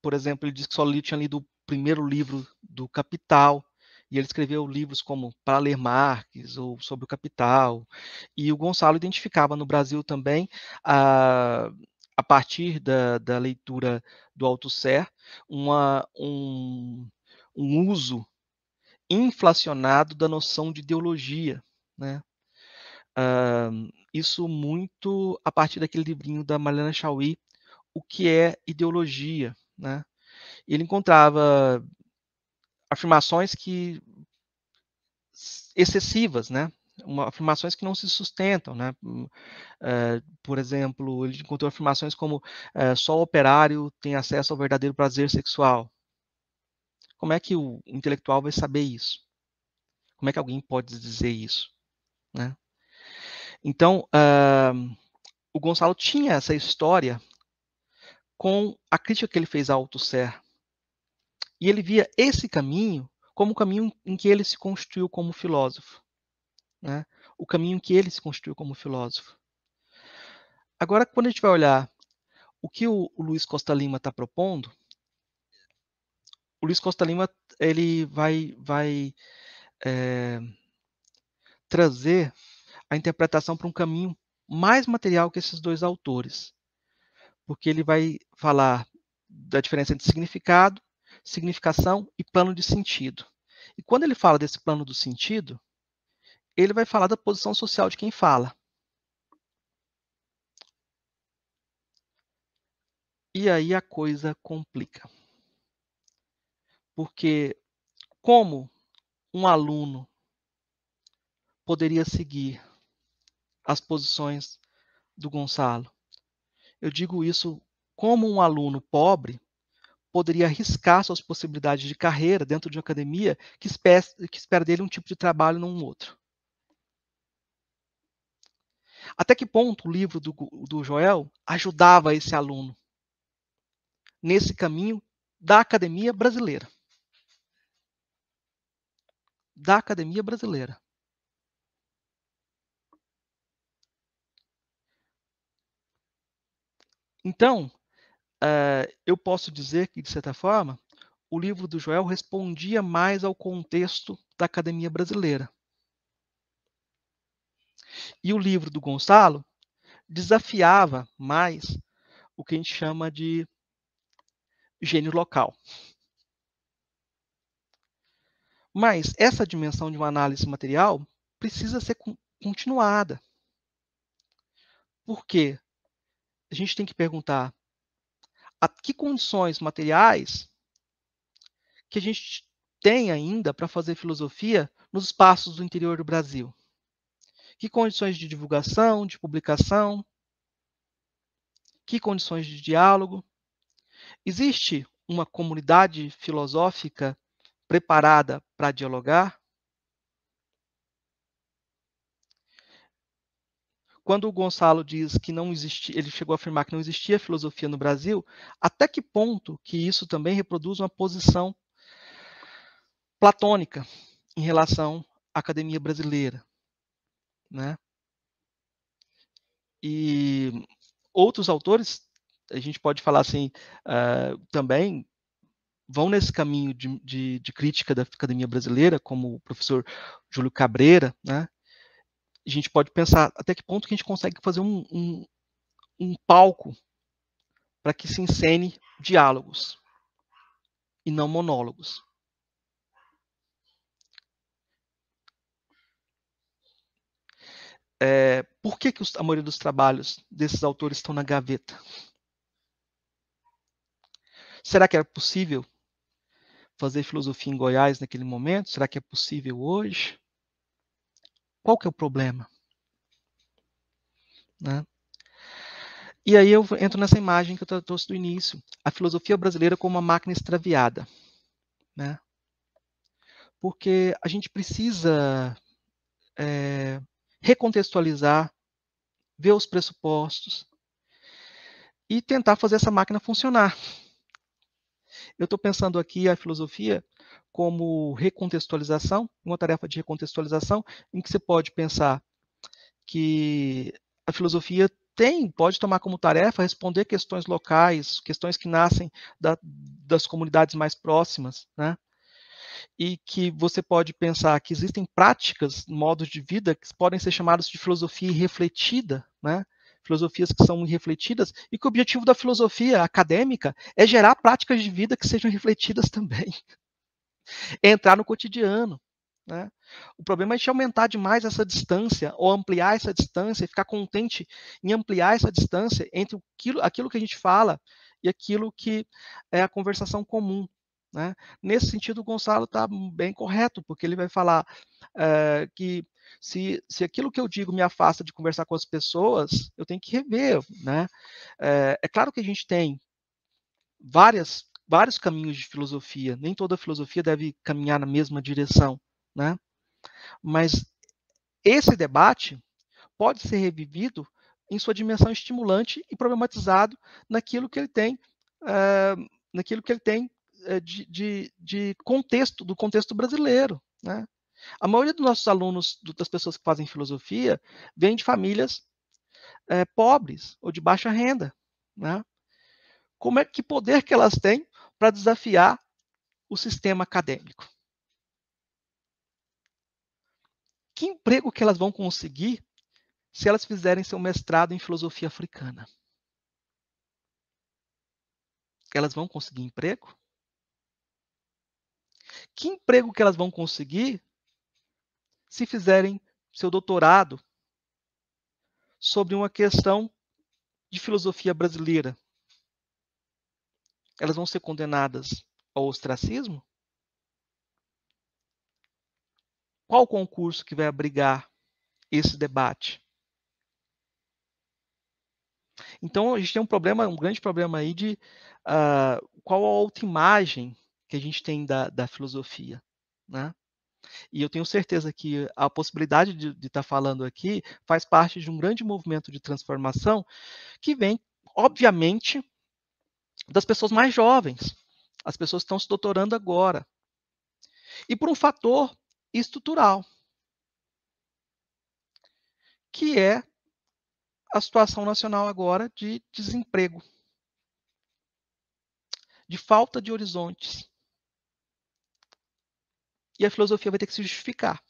Por exemplo, ele diz que só tinha lido primeiro livro do Capital, e ele escreveu livros como Para Ler Marx ou Sobre o Capital. E o Gonçalo identificava no Brasil também, a, a partir da, da leitura do Alto Ser, uma, um, um uso inflacionado da noção de ideologia. Né? Uh, isso muito a partir daquele livrinho da Mariana Chauí, O que é ideologia, né? ele encontrava afirmações que excessivas, né? Uma, afirmações que não se sustentam, né? Uh, por exemplo, ele encontrou afirmações como uh, só o operário tem acesso ao verdadeiro prazer sexual. Como é que o intelectual vai saber isso? Como é que alguém pode dizer isso, né? Então, uh, o Gonçalo tinha essa história com a crítica que ele fez ao Althusser e ele via esse caminho como o caminho em que ele se constituiu como filósofo. Né? O caminho em que ele se constituiu como filósofo. Agora, quando a gente vai olhar o que o, o Luiz Costa Lima está propondo, o Luiz Costa Lima ele vai, vai é, trazer a interpretação para um caminho mais material que esses dois autores, porque ele vai falar da diferença entre significado significação e plano de sentido. E quando ele fala desse plano do sentido, ele vai falar da posição social de quem fala. E aí a coisa complica. Porque como um aluno poderia seguir as posições do Gonçalo? Eu digo isso como um aluno pobre poderia arriscar suas possibilidades de carreira dentro de uma academia que espera, que espera dele um tipo de trabalho num outro. Até que ponto o livro do, do Joel ajudava esse aluno nesse caminho da academia brasileira? Da academia brasileira. Então, uh, eu posso dizer que, de certa forma, o livro do Joel respondia mais ao contexto da academia brasileira. E o livro do Gonçalo desafiava mais o que a gente chama de gênio local. Mas essa dimensão de uma análise material precisa ser continuada. Por quê? A gente tem que perguntar a que condições materiais que a gente tem ainda para fazer filosofia nos espaços do interior do Brasil. Que condições de divulgação, de publicação, que condições de diálogo. Existe uma comunidade filosófica preparada para dialogar? Quando o Gonçalo diz que não existia, ele chegou a afirmar que não existia filosofia no Brasil, até que ponto que isso também reproduz uma posição platônica em relação à academia brasileira, né? E outros autores, a gente pode falar assim, uh, também vão nesse caminho de, de, de, crítica da academia brasileira, como o professor Júlio Cabreira, né? a gente pode pensar até que ponto que a gente consegue fazer um, um, um palco para que se encene diálogos e não monólogos. É, por que, que a maioria dos trabalhos desses autores estão na gaveta? Será que era possível fazer filosofia em Goiás naquele momento? Será que é possível hoje? Qual que é o problema? Né? E aí eu entro nessa imagem que eu trouxe do início, a filosofia brasileira como uma máquina extraviada. Né? Porque a gente precisa é, recontextualizar, ver os pressupostos e tentar fazer essa máquina funcionar. Eu estou pensando aqui a filosofia como recontextualização, uma tarefa de recontextualização, em que você pode pensar que a filosofia tem, pode tomar como tarefa responder questões locais, questões que nascem da, das comunidades mais próximas, né? E que você pode pensar que existem práticas, modos de vida que podem ser chamados de filosofia refletida, né? Filosofias que são refletidas e que o objetivo da filosofia acadêmica é gerar práticas de vida que sejam [laughs] refletidas também é entrar no cotidiano. Né? O problema é a gente aumentar demais essa distância, ou ampliar essa distância, ficar contente em ampliar essa distância entre aquilo, aquilo que a gente fala e aquilo que é a conversação comum. Né? Nesse sentido, o Gonçalo está bem correto, porque ele vai falar é, que se, se aquilo que eu digo me afasta de conversar com as pessoas, eu tenho que rever. Né? É, é claro que a gente tem várias vários caminhos de filosofia, nem toda filosofia deve caminhar na mesma direção, né? Mas esse debate pode ser revivido em sua dimensão estimulante e problematizado naquilo que ele tem, uh, naquilo que ele tem eh, de, de, de, contexto, do contexto brasileiro. Né? A maioria dos nossos alunos, das pessoas que fazem filosofia, vem de famílias é, pobres ou de baixa renda. Né? Como é que poder que elas têm para desafiar o sistema acadêmico. Que emprego que elas vão conseguir se elas fizerem seu mestrado em filosofia africana? Elas vão conseguir emprego? Que emprego que elas vão conseguir se fizerem seu doutorado sobre uma questão de filosofia brasileira, elas vão ser condenadas ao ostracismo? Qual o concurso que vai abrigar esse debate? Então, a gente tem um problema, um grande problema aí de uh, qual a autoimagem que a gente tem da, da filosofia, né? E eu tenho certeza que a possibilidade de, de estar tá falando aqui faz parte de um grande movimento de transformação que vem, obviamente, das pessoas mais jovens. As pessoas estão se doutorando agora. E por um fator estrutural, que é a situação nacional agora de desemprego, de falta de horizontes. E a filosofia vai ter que se justificar.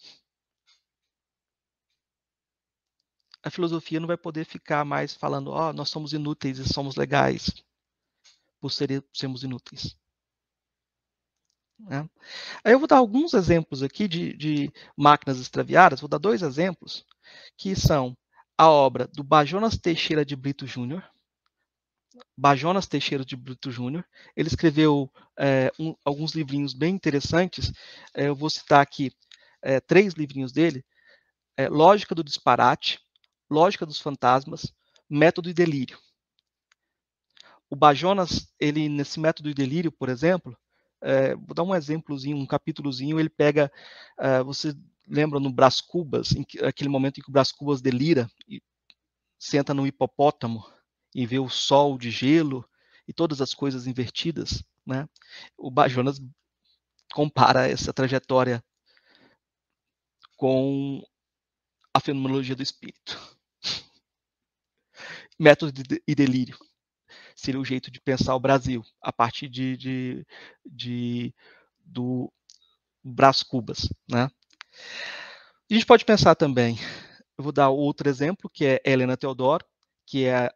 A filosofia não vai poder ficar mais falando, ó, oh, nós somos inúteis e somos legais por ser, sermos inúteis. Né? Hum. Aí eu vou dar alguns exemplos aqui de, de máquinas extraviadas, vou dar dois exemplos, que são a obra do Bajonas Teixeira de Brito Júnior, Bajonas Teixeira de Brito Júnior. Ele escreveu é, um, alguns livrinhos bem interessantes. É, eu vou citar aqui é, três livrinhos dele: é, Lógica do Disparate, Lógica dos Fantasmas, Método e Delírio o Bajonas, ele nesse método de delírio, por exemplo, é, vou dar um exemplozinho, um capítulozinho, ele pega, é, você lembra no Brás Cubas, em que, aquele momento em que o Brás Cubas delira, e senta no hipopótamo e vê o sol de gelo e todas as coisas invertidas, né? O Bajonas compara essa trajetória com a fenomenologia do espírito. [laughs] Método e de delírio seria o jeito de pensar o Brasil, a partir de, de, de do Brás Cubas. Né? A gente pode pensar também, eu vou dar outro exemplo, que é Helena Teodoro, que é a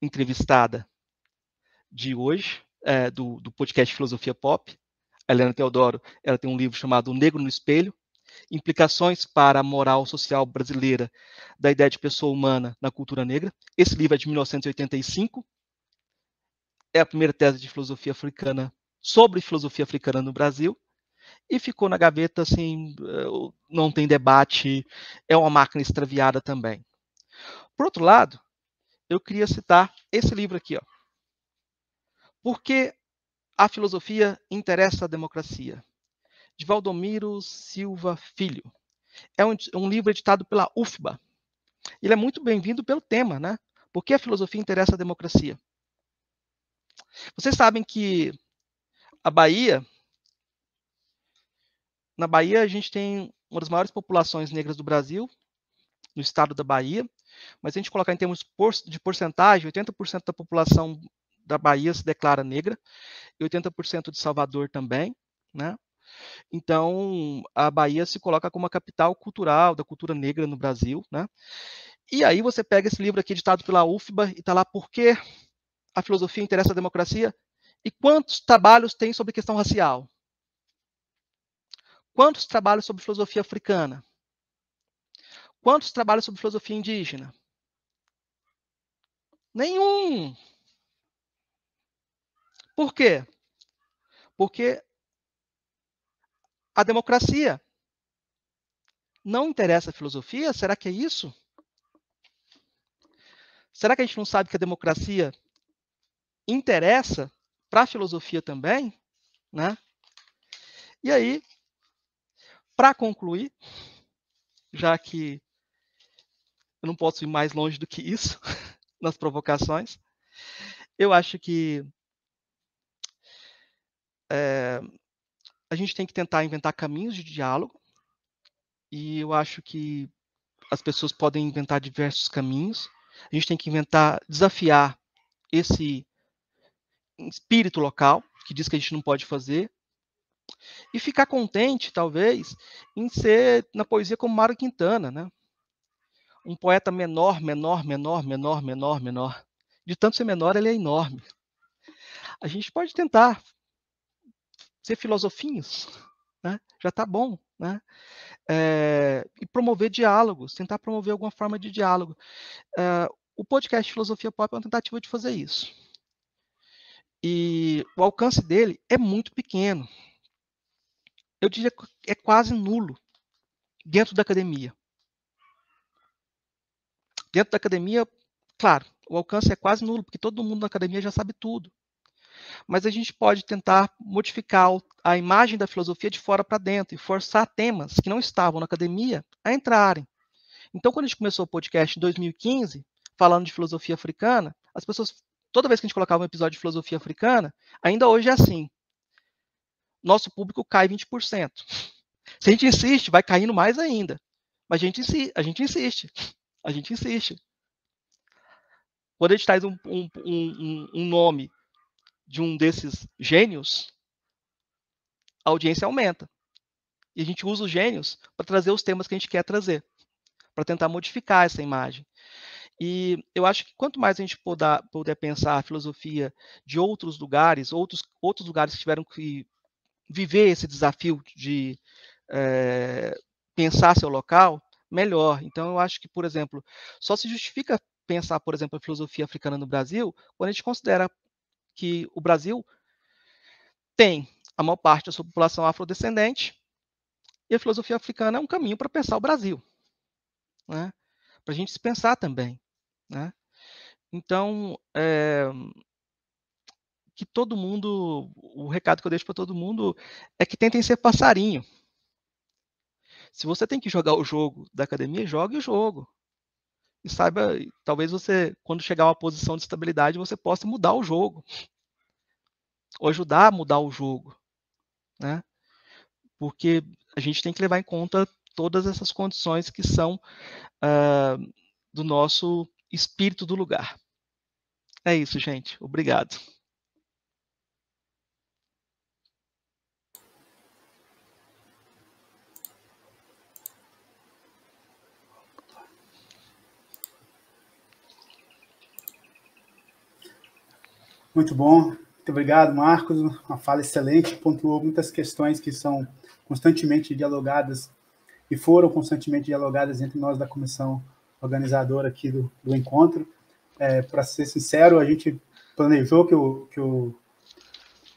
entrevistada de hoje, é, do, do podcast Filosofia Pop. A Helena Teodoro ela tem um livro chamado O Negro no Espelho, Implicações para a Moral Social Brasileira da Ideia de Pessoa Humana na Cultura Negra. Esse livro é de 1985, é a primeira tese de filosofia africana sobre filosofia africana no Brasil e ficou na gaveta assim, eh, não tem debate, é uma máquina extraviada também. Por outro lado, eu queria citar esse livro aqui, ó. Por que a filosofia interessa a democracia? De Valdomiro Silva Filho. É um, um livro editado pela UFBA. Ele é muito bem-vindo pelo tema, né? Por que a filosofia interessa a democracia? Vocês sabem que a Bahia, na Bahia a gente tem uma das maiores populações negras do Brasil, no estado da Bahia, mas se a gente colocar em termos de porcentagem, 80% da população da Bahia se declara negra, e 80% de Salvador também, né? Então, a Bahia se coloca como a capital cultural da cultura negra no Brasil, né? E aí você pega esse livro aqui editado pela UFBA e está lá por quê? a filosofia interessa a democracia? E quantos trabalhos tem sobre questão racial? Quantos trabalhos sobre filosofia africana? Quantos trabalhos sobre filosofia indígena? Nenhum. Por quê? Porque a democracia não interessa a filosofia? Será que é isso? Será que a gente não sabe que a democracia interessa para a filosofia também, né? E aí, para concluir, já que eu não posso ir mais longe do que isso [laughs] nas provocações, eu acho que é, a gente tem que tentar inventar caminhos de diálogo, e eu acho que as pessoas podem inventar diversos caminhos. A gente tem que inventar, desafiar esse espírito local, que diz que a gente não pode fazer, e ficar contente, talvez, em ser na poesia como Mário Quintana, né? Um poeta menor, menor, menor, menor, menor, menor. De tanto ser menor, ele é enorme. A gente pode tentar ser filosofinhos, né? já está bom. Né? É, e promover diálogos, tentar promover alguma forma de diálogo. É, o podcast Filosofia Pop é uma tentativa de fazer isso e o alcance dele é muito pequeno. Eu diria que é quase nulo dentro da academia. Dentro da academia, claro, o alcance é quase nulo, porque todo mundo na academia já sabe tudo. Mas a gente pode tentar modificar a imagem da filosofia de fora para dentro e forçar temas que não estavam na academia a entrarem. Então, quando a gente começou o podcast em 2015, falando de filosofia africana, as pessoas toda vez que a gente colocava um episódio de filosofia africana, ainda hoje é assim. Nosso público cai 20%. Se a gente insiste, vai caindo mais ainda. Mas a gente, insiste, a gente insiste. A gente insiste. Quando a gente traz um, um, um, um nome de um desses gênios, a audiência aumenta. E a gente usa os gênios para trazer os temas que a gente quer trazer, para tentar modificar essa imagem. E eu acho que quanto mais a gente puder, puder pensar a filosofia de outros lugares, outros, outros lugares que tiveram que viver esse desafio de é, pensar seu local, melhor. Então, eu acho que, por exemplo, só se justifica pensar, por exemplo, a filosofia africana no Brasil, quando a gente considera que o Brasil tem a maior parte da sua população afrodescendente, e a filosofia africana é um caminho para pensar o Brasil, né? para a gente se pensar também. Né? Então, é, que todo mundo, o recado que eu deixo para todo mundo é que tentem ser passarinho. Se você tem que jogar o jogo da academia, jogue o jogo. E saiba, talvez você, quando chegar a uma posição de estabilidade, você possa mudar o jogo. Ou ajudar a mudar o jogo. Né? Porque a gente tem que levar em conta todas essas condições que são uh, do nosso espírito do lugar. É isso, gente. Obrigado. Muito bom, muito obrigado, Marcos. Uma fala excelente, pontuou muitas questões que são constantemente dialogadas e foram constantemente dialogadas entre nós da comissão organizador aqui do, do encontro. É, Para ser sincero, a gente planejou que o, que o,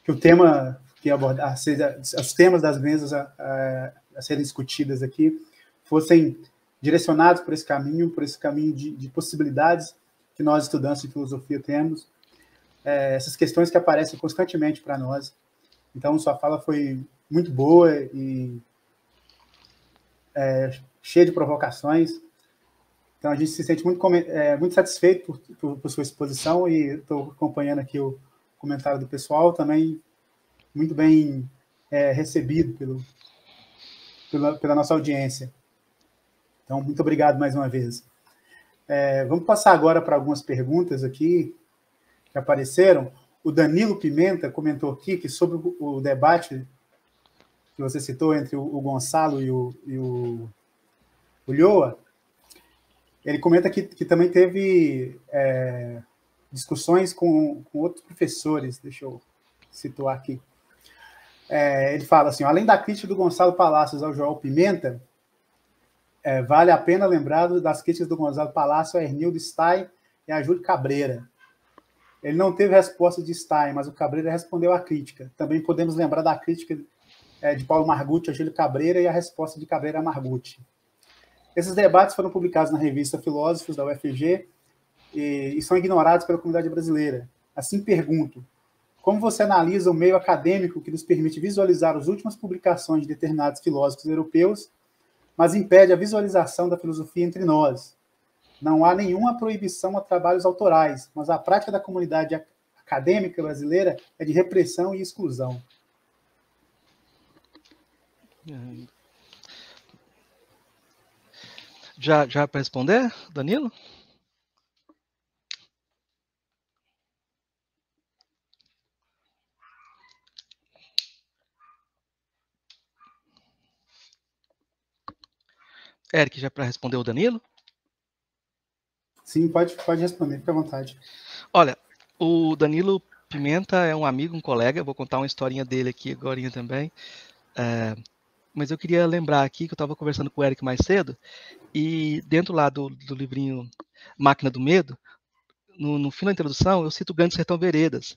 que o tema que abordar, seja, os temas das mesas a, a, a serem discutidas aqui fossem direcionados por esse caminho, por esse caminho de, de possibilidades que nós, estudantes de filosofia, temos, é, essas questões que aparecem constantemente para nós. Então, sua fala foi muito boa e é, cheia de provocações. Então a gente se sente muito, é, muito satisfeito por, por, por, sua exposição e estou acompanhando aqui o comentário do pessoal também muito bem é, recebido pelo, pela, pela, nossa audiência. Então, muito obrigado mais uma vez. É, vamos passar agora para algumas perguntas aqui que apareceram. O Danilo Pimenta comentou aqui que sobre o debate que você citou entre o Gonçalo e o, e o, o ele comenta que, que também teve é, discussões com, com outros professores, deixa eu situar aqui. É, ele fala assim: além da crítica do Gonçalo Palacios ao João Pimenta, é, vale a pena lembrar das críticas do Gonçalo Palacios a Ernildo Stein e a Júlio Cabreira. Ele não teve resposta de Stein, mas o Cabreira respondeu à crítica. Também podemos lembrar da crítica é, de Paulo Margutti a Júlio Cabreira e a resposta de Cabreira a Margutti. Esses debates foram publicados na revista Filósofos da UFG e, e são ignorados pela comunidade brasileira. Assim pergunto: como você analisa o meio acadêmico que nos permite visualizar as últimas publicações de determinados filósofos europeus, mas impede a visualização da filosofia entre nós? Não há nenhuma proibição a trabalhos autorais, mas a prática da comunidade acadêmica brasileira é de repressão e exclusão. É, já, já para responder, Danilo? Eric, já para responder o Danilo? Sim, pode, pode responder, fica à vontade. Olha, o Danilo Pimenta é um amigo, um colega, vou contar uma historinha dele aqui agora também. É, mas eu queria lembrar aqui que eu estava conversando com o Eric mais cedo, e dentro lá do, do livrinho Máquina do Medo, no, no fim da introdução, eu cito o Grande Sertão Veredas.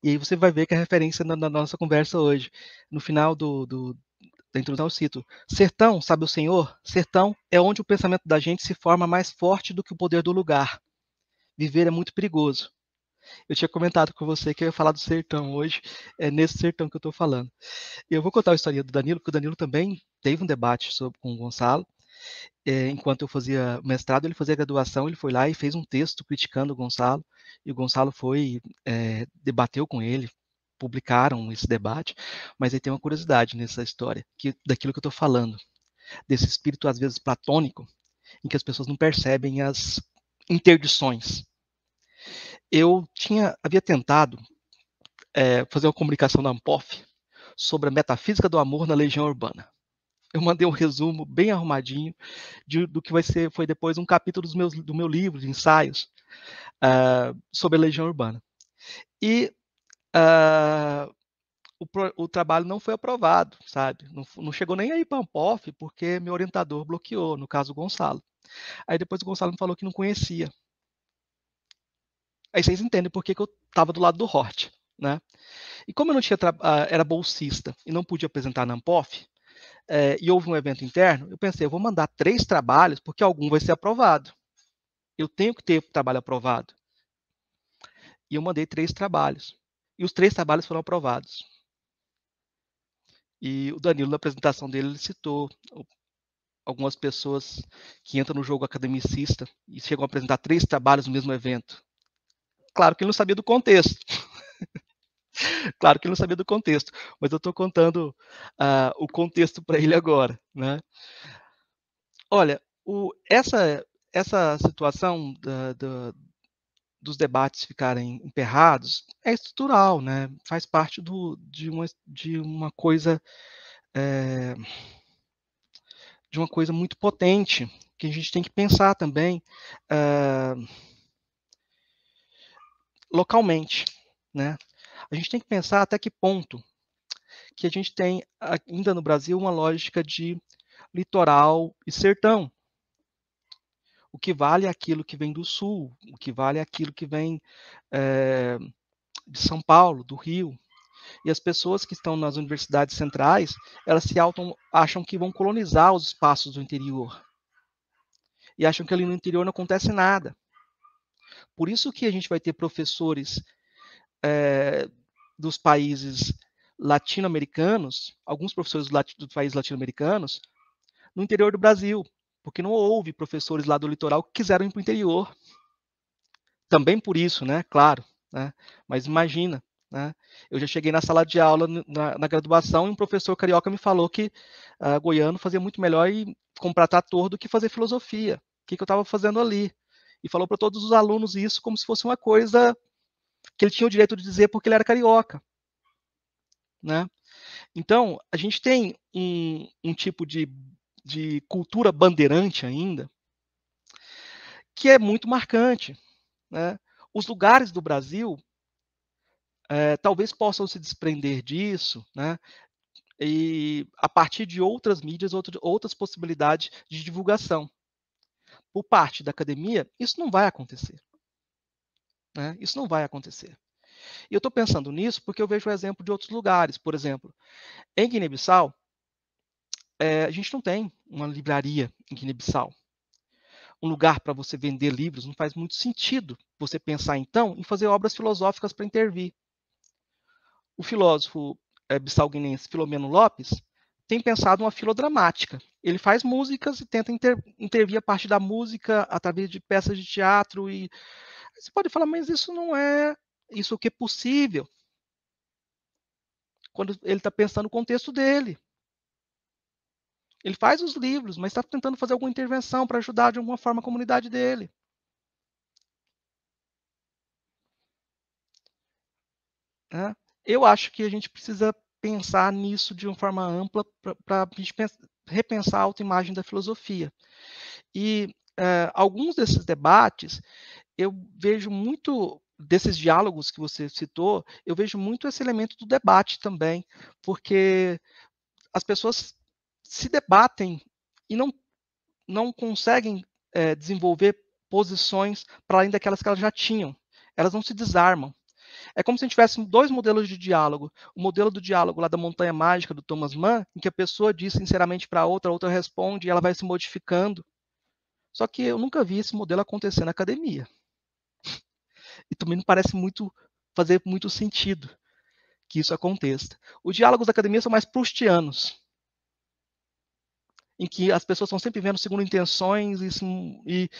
E aí você vai ver que é a referência na, na nossa conversa hoje. No final do, do, da introdução, eu cito: Sertão, sabe o Senhor? Sertão é onde o pensamento da gente se forma mais forte do que o poder do lugar. Viver é muito perigoso. Eu tinha comentado com você que eu ia falar do sertão hoje, é nesse sertão que eu estou falando. Eu vou contar a história do Danilo, porque o Danilo também teve um debate sobre, com o Gonçalo. É, enquanto eu fazia mestrado, ele fazia graduação, ele foi lá e fez um texto criticando o Gonçalo, e o Gonçalo foi, é, debateu com ele, publicaram esse debate, mas aí tem uma curiosidade nessa história, que daquilo que eu estou falando, desse espírito às vezes platônico, em que as pessoas não percebem as interdições eu tinha havia tentado é, fazer uma comunicação na AMPOF sobre a metafísica do amor na Legião Urbana. Eu mandei um resumo bem arrumadinho de, do que vai ser, foi depois um capítulo dos meus, do meu livro de ensaios uh, sobre a Legião Urbana. E uh, o, o, trabalho não foi aprovado, sabe? Não, não chegou nem aí para a AMPOF, porque meu orientador bloqueou, no caso o Gonçalo. Aí depois o Gonçalo me falou que não conhecia Aí vocês entendem por que, que eu estava do lado do Hort. Né? E como eu não tinha ah, era bolsista e não podia apresentar na Ampof, é, e houve um evento interno, eu pensei, eu vou mandar três trabalhos, porque algum vai ser aprovado. Eu tenho que ter o trabalho aprovado. E eu mandei três trabalhos. E os três trabalhos foram aprovados. E o Danilo, na apresentação dele, ele citou algumas pessoas que entram no jogo academicista e chegam a apresentar três trabalhos no mesmo evento. Claro que ele não sabia do contexto. [laughs] claro que ele não sabia do contexto, mas eu estou contando uh, o contexto para ele agora. Né? Olha, o, essa, essa situação da, da, dos debates ficarem emperrados é estrutural, né? faz parte do, de, uma, de uma coisa. É, de uma coisa muito potente que a gente tem que pensar também. Uh, localmente, né? A gente tem que pensar até que ponto que a gente tem ainda no Brasil uma lógica de litoral e sertão. O que vale é aquilo que vem do sul, o que vale é aquilo que vem é, de São Paulo, do Rio. E as pessoas que estão nas universidades centrais, elas se autom, acham que vão colonizar os espaços do interior. E acham que ali no interior não acontece nada. Por isso que a gente vai ter professores é, dos países latino-americanos, alguns professores do, lat dos países latino-americanos, no interior do Brasil, porque não houve professores lá do litoral que quiseram ir para o interior. Também por isso, né? Claro. Né? Mas imagina, né? eu já cheguei na sala de aula na, na graduação e um professor carioca me falou que uh, goiano fazia muito melhor e comprar trator do que fazer filosofia. O que, que eu estava fazendo ali? e falou para todos os alunos isso como se fosse uma coisa que ele tinha o direito de dizer porque ele era carioca. Né? Então, a gente tem um, um tipo de, de cultura bandeirante ainda que é muito marcante. Né? Os lugares do Brasil é, talvez possam se desprender disso, né? e a partir de outras mídias, outro, outras possibilidades de divulgação por parte da academia, isso não vai acontecer. Né? Isso não vai acontecer. E eu estou pensando nisso porque eu vejo o exemplo de outros lugares. Por exemplo, em Guiné-Bissau, é, a gente não tem uma livraria em Guiné-Bissau. Um lugar para você vender livros não faz muito sentido você pensar, então, em fazer obras filosóficas para intervir. O filósofo é, bissau-guinense Filomeno Lopes tem pensado uma filodramática. Ele faz músicas e tenta inter, intervir a parte da música através de peças de teatro e você pode falar, mas isso não é isso que é possível. Quando ele está pensando no contexto dele. Ele faz os livros, mas está tentando fazer alguma intervenção para ajudar de alguma forma a comunidade dele. Eu acho que a gente precisa pensar nisso de uma forma ampla para a gente repensar a autoimagem da filosofia. E uh, alguns desses debates eu vejo muito desses diálogos que você citou, eu vejo muito esse elemento do debate também, porque as pessoas se debatem e não, não conseguem é, desenvolver posições para além daquelas que elas já tinham. Elas não se desarmam. É como se a gente tivesse dois modelos de diálogo. O modelo do diálogo lá da Montanha Mágica, do Thomas Mann, em que a pessoa diz sinceramente para a outra, a outra responde e ela vai se modificando. Só que eu nunca vi esse modelo acontecer na academia. E também não parece muito fazer muito sentido que isso aconteça. Os diálogos da academia são mais prustianos, em que as pessoas estão sempre vendo segundo intenções e, e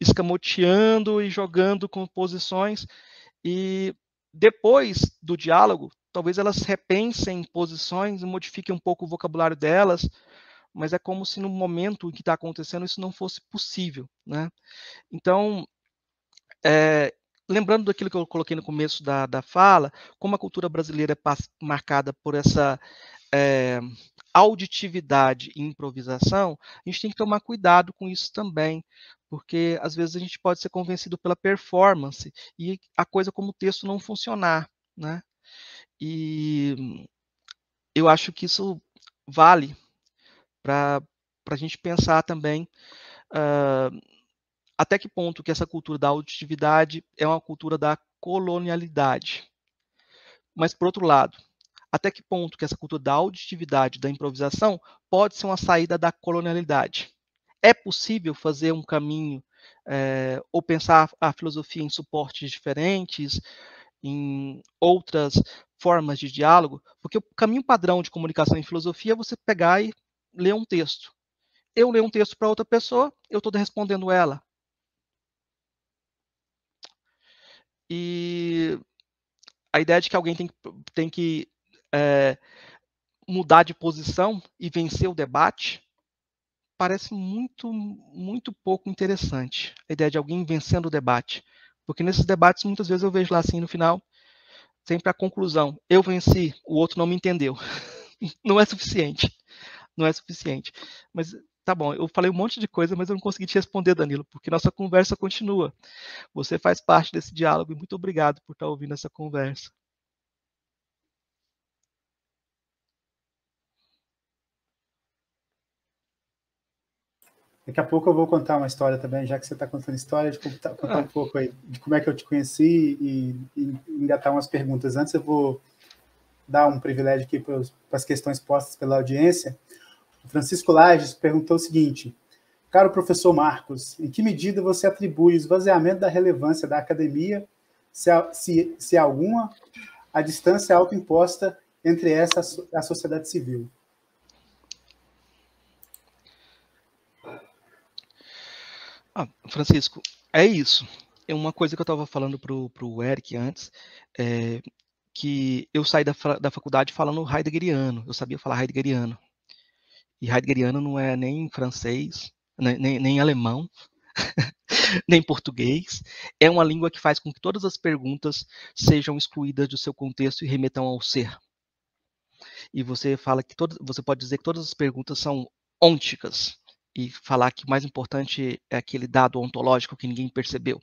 escamoteando e jogando com posições. E depois do diálogo, talvez elas repensem posições e modifiquem um pouco o vocabulário delas, mas é como se no momento em que está acontecendo isso não fosse possível, né? Então, é, lembrando daquilo que eu coloquei no começo da, da fala, como a cultura brasileira é marcada por essa é, auditividade e improvisação, a gente tem que tomar cuidado com isso também, porque às vezes a gente pode ser convencido pela performance e a coisa como texto não funcionar, né? E eu acho que isso vale para a gente pensar também uh, até que ponto que essa cultura da auditividade é uma cultura da colonialidade. Mas, por outro lado, até que ponto que essa cultura da auditividade, da improvisação, pode ser uma saída da colonialidade? é possível fazer um caminho é, ou pensar a filosofia em suportes diferentes, em outras formas de diálogo, porque o caminho padrão de comunicação em filosofia é você pegar e ler um texto. Eu leio um texto para outra pessoa, eu estou respondendo ela. E a ideia de que alguém tem, tem que é, mudar de posição e vencer o debate parece muito, muito pouco interessante. A ideia de alguém vencendo o debate. Porque nesses debates, muitas vezes eu vejo lá assim, no final, sempre a conclusão: eu venci, o outro não me entendeu. [laughs] não é suficiente. Não é suficiente. Mas tá bom, eu falei um monte de coisa, mas eu não consegui te responder, Danilo, porque nossa conversa continua. Você faz parte desse diálogo e muito obrigado por estar tá ouvindo essa conversa. Daqui a pouco eu vou contar uma história também, já que você está contando história, de contar, tá, contar um ah. pouco aí de como é que eu te conheci e, e engatar umas perguntas. Antes eu vou dar um privilégio aqui para as questões postas pela audiência. O Francisco Lages perguntou o seguinte: Caro professor Marcos, em que medida você atribui o esvaziamento da relevância da academia, se, se, se alguma, a distância autoimposta entre essa a sociedade civil? Ah, Francisco, é isso. É uma coisa que eu estava falando pro, pro Eric antes, é, que eu saí da, da faculdade falando heideggeriano. Eu sabia falar heideggeriano. E heideggeriano não é nem francês, nem, né, nem, nem alemão, [laughs] nem português. É uma língua que faz com que todas as perguntas sejam excluídas do seu contexto e remetam ao ser. E você fala que todo, você pode dizer que todas as perguntas são ônticas e falar que o mais importante é aquele dado ontológico que ninguém percebeu.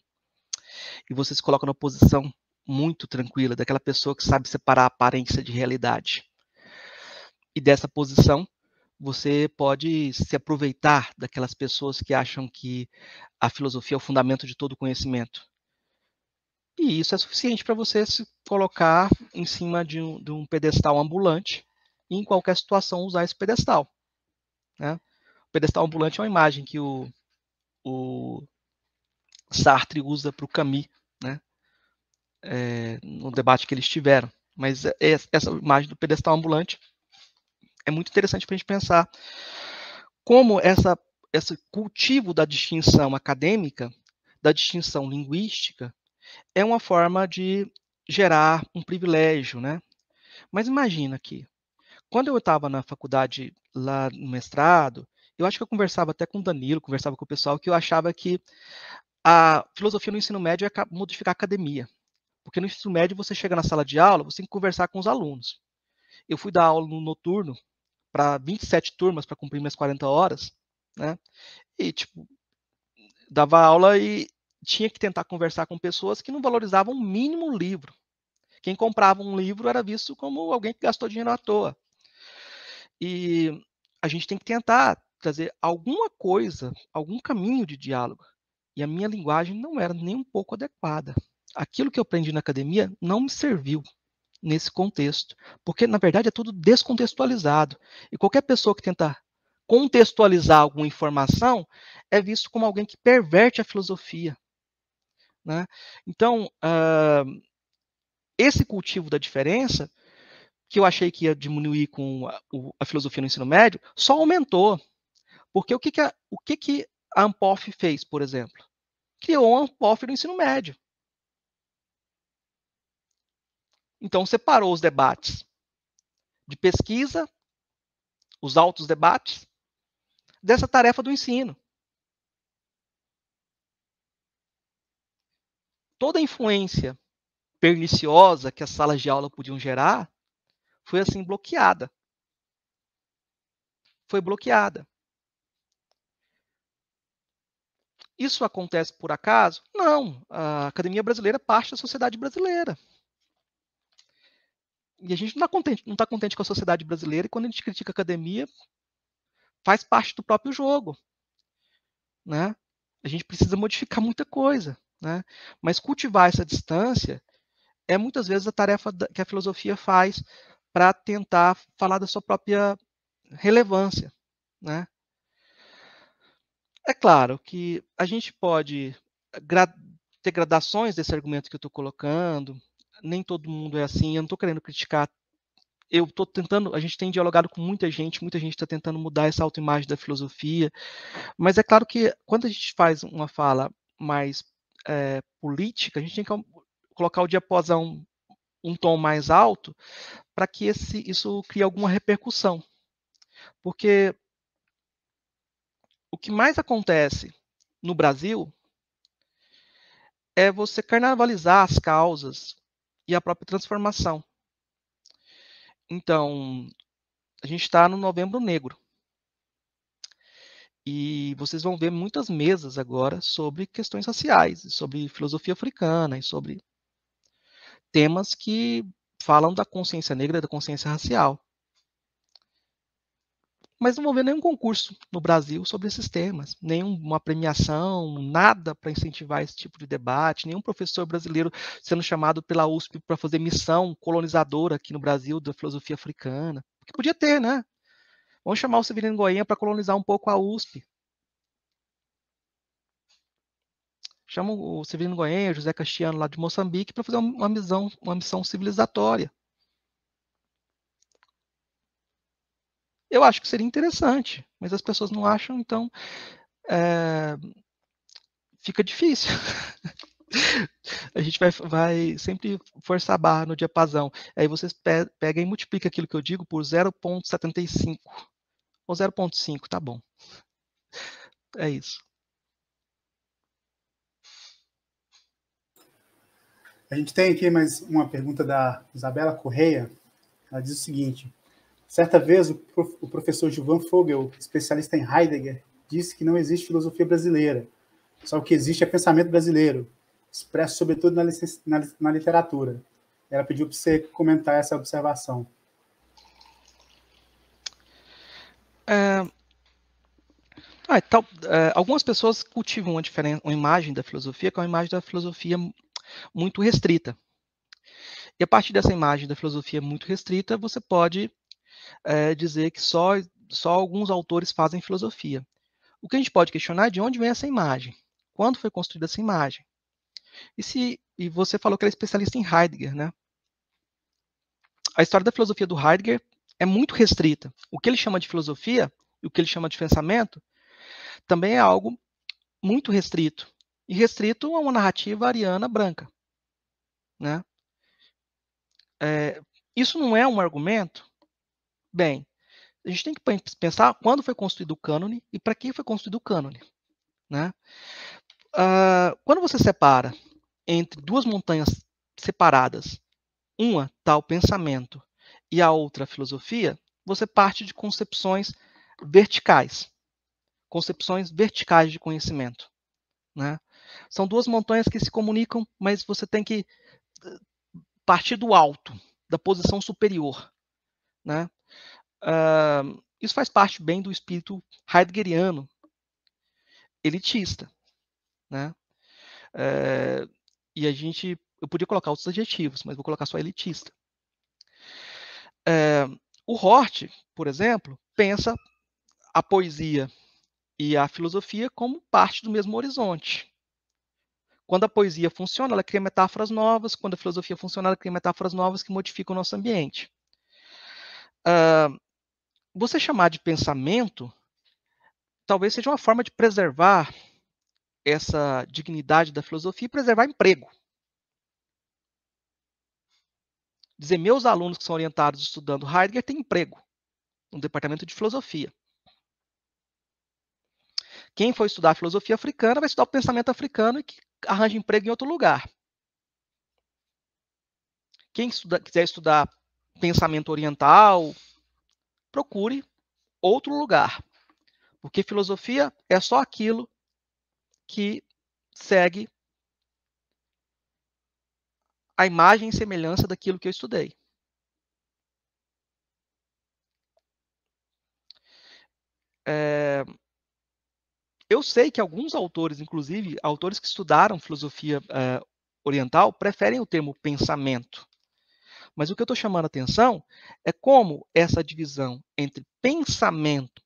E você se coloca numa posição muito tranquila daquela pessoa que sabe separar aparência de realidade. E dessa posição, você pode se aproveitar daquelas pessoas que acham que a filosofia é o fundamento de todo conhecimento. E isso é suficiente para você se colocar em cima de um, de um pedestal ambulante e em qualquer situação usar esse pedestal. Né? pedestal ambulante é uma imagem que o, o Sartre usa para o Camus, né? É, no debate que eles tiveram. Mas é, é, essa imagem do pedestal ambulante é muito interessante para a gente pensar como essa, esse cultivo da distinção acadêmica, da distinção linguística, é uma forma de gerar um privilégio, né? Mas imagina aqui, quando eu estava na faculdade lá no mestrado, eu acho que eu conversava até com o Danilo, conversava com o pessoal, que eu achava que a filosofia no ensino médio é modificar a academia. Porque no ensino médio você chega na sala de aula, você tem que conversar com os alunos. Eu fui dar aula no noturno para 27 turmas para cumprir minhas 40 horas, né? E tipo dava aula e tinha que tentar conversar com pessoas que não valorizavam o mínimo o livro. Quem comprava um livro era visto como alguém que gastou dinheiro à toa. E a gente tem que tentar trazer alguma coisa, algum caminho de diálogo. E a minha linguagem não era nem um pouco adequada. Aquilo que eu aprendi na academia não me serviu nesse contexto, porque na verdade é tudo descontextualizado. E qualquer pessoa que tenta contextualizar alguma informação é visto como alguém que perverte a filosofia. Né? Então, uh, esse cultivo da diferença, que eu achei que ia diminuir com a, a filosofia no ensino médio, só aumentou. Porque o que, que, a, o que, que a ANPOF fez, por exemplo? Criou uma ANPOF do ensino médio. Então, separou os debates de pesquisa, os altos debates, dessa tarefa do ensino. Toda a influência perniciosa que as salas de aula podiam gerar foi assim bloqueada. Foi bloqueada. Isso acontece por acaso? Não. A Academia Brasileira é parte da sociedade brasileira. E a gente não está contente, tá contente com a sociedade brasileira, e quando a gente critica a academia, faz parte do próprio jogo. Né? A gente precisa modificar muita coisa. Né? Mas cultivar essa distância é muitas vezes a tarefa que a filosofia faz para tentar falar da sua própria relevância. Né? É claro que a gente pode gra ter gradações desse argumento que eu estou colocando, nem todo mundo é assim, eu não estou querendo criticar. Eu estou tentando, a gente tem dialogado com muita gente, muita gente está tentando mudar essa autoimagem da filosofia, mas é claro que quando a gente faz uma fala mais é, política, a gente tem que colocar o diapasão um tom mais alto para que esse, isso crie alguma repercussão. Porque o que mais acontece no Brasil é você carnavalizar as causas e a própria transformação. Então, a gente está no Novembro Negro. E vocês vão ver muitas mesas agora sobre questões raciais, sobre filosofia africana e sobre temas que falam da consciência negra, da consciência racial mas não houve nenhum concurso no Brasil sobre esses temas, nenhuma premiação, nada para incentivar esse tipo de debate, nenhum professor brasileiro sendo chamado pela USP para fazer missão colonizadora aqui no Brasil da filosofia africana, que podia ter, né? Vamos chamar o Severino Goiânia para colonizar um pouco a USP. Chamam o Severino Goiânia, José Castiano lá de Moçambique para fazer uma missão, uma missão civilizatória. Eu acho que seria interessante, mas as pessoas não acham, então é, fica difícil. [laughs] a gente vai, vai, sempre forçar a barra no diapasão. Aí vocês pe pegam e multiplica aquilo que eu digo por 0,75. Ou 0,5, tá bom. É isso. A gente tem aqui mais uma pergunta da Isabela Correia. Ela diz o seguinte: Certa vez, o, prof, o professor Gilvan Fogel, especialista em Heidegger, disse que não existe filosofia brasileira, só o que existe é pensamento brasileiro, expresso sobretudo na, na, na literatura. Ela pediu para você comentar essa observação. É... Ah, tal, é, algumas pessoas cultivam uma, uma, imagem da filosofia que é uma imagem da filosofia muito restrita. E a partir dessa imagem da filosofia muito restrita, você pode é, dizer que só, só alguns autores fazem filosofia. O que a gente pode questionar é de onde vem essa imagem? Quando foi construída essa imagem? E, se, e você falou que era é especialista em Heidegger, né? A história da filosofia do Heidegger é muito restrita. O que ele chama de filosofia e o que ele chama de pensamento também é algo muito restrito. E restrito a uma narrativa ariana branca. Né? É, isso não é um argumento Bem, a gente tem que pensar quando foi construído o cânone e para quem foi construído o cânone. Né? Uh, quando você separa entre duas montanhas separadas, uma tal pensamento e a outra filosofia, você parte de concepções verticais, concepções verticais de conhecimento. Né? São duas montanhas que se comunicam, mas você tem que eh, partir do alto, da posição superior. Né? Uh, isso faz parte bem do espírito heideggeriano, elitista. Né? Uh, e a gente, eu podia colocar outros adjetivos, mas vou colocar só elitista. Uh, o Hort, por exemplo, pensa a poesia e a filosofia como parte do mesmo horizonte. Quando a poesia funciona, ela cria metáforas novas. Quando a filosofia funciona, ela cria metáforas novas que modificam o nosso ambiente. Uh, você chamar de pensamento talvez seja uma forma de preservar essa dignidade da filosofia e preservar emprego. Dizer, meus alunos que são orientados estudando Heidegger têm emprego no departamento de filosofia. Quem for estudar filosofia africana vai estudar o pensamento africano e que arranja emprego em outro lugar. Quem estuda, quiser estudar pensamento oriental, procure outro lugar. Porque filosofia é só aquilo que segue a imagem e semelhança daquilo que eu estudei. É... Eu sei que alguns autores, inclusive autores que estudaram filosofia é, oriental, preferem o termo pensamento. Mas o que eu estou chamando a atenção é como essa divisão entre pensamento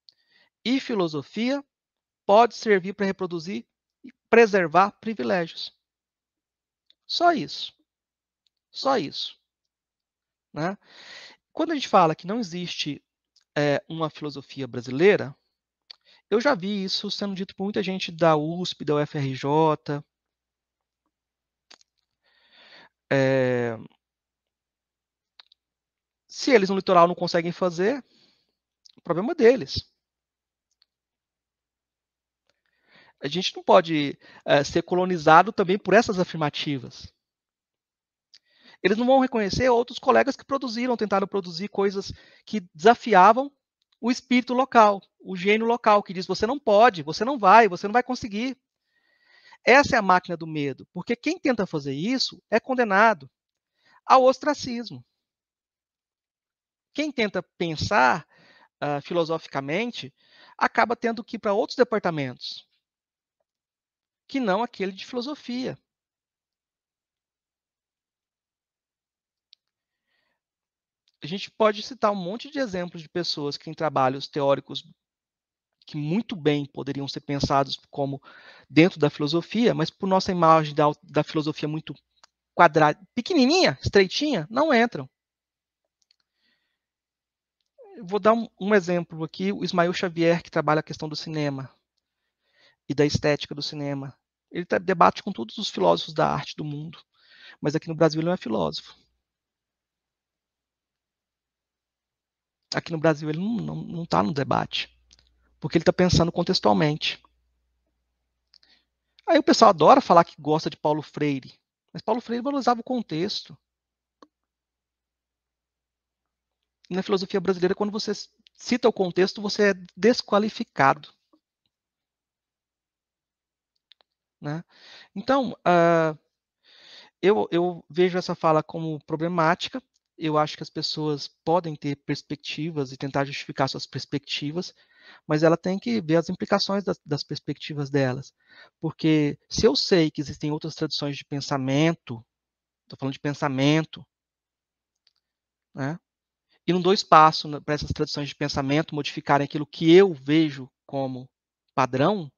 e filosofia pode servir para reproduzir e preservar privilégios. Só isso. Só isso. Né? Quando a gente fala que não existe é, uma filosofia brasileira, eu já vi isso sendo dito por muita gente da USP, da UFRJ, é, se eles no litoral não conseguem fazer, o problema é deles. A gente não pode é, ser colonizado também por essas afirmativas. Eles não vão reconhecer outros colegas que produziram, tentaram produzir coisas que desafiavam o espírito local, o gênio local, que diz: você não pode, você não vai, você não vai conseguir. Essa é a máquina do medo, porque quem tenta fazer isso é condenado ao ostracismo quem tenta pensar uh, filosoficamente acaba tendo que ir para outros departamentos, que não aquele de filosofia. A gente pode citar um monte de exemplos de pessoas que em trabalhos teóricos que muito bem poderiam ser pensados como dentro da filosofia, mas por nossa imagem da, da filosofia muito quadrada, pequenininha, estreitinha, não entram. Eu vou dar um, um exemplo aqui, o Ismael Xavier, que trabalha a questão do cinema e da estética do cinema. Ele tá, debate com todos os filósofos da arte do mundo, mas aqui no Brasil ele não é filósofo. Aqui no Brasil ele não está no debate, porque ele está pensando contextualmente. Aí o pessoal adora falar que gosta de Paulo Freire, mas Paulo Freire valorizava o contexto. na filosofia brasileira, quando você cita o contexto, você é desqualificado. Né? Então, uh, eu, eu vejo essa fala como problemática. Eu acho que as pessoas podem ter perspectivas e tentar justificar suas perspectivas, mas ela tem que ver as implicações das, das, perspectivas delas. Porque se eu sei que existem outras tradições de pensamento, estou falando de pensamento, né? E não dou espaço para essas tradições de pensamento modificarem aquilo que eu vejo como padrão.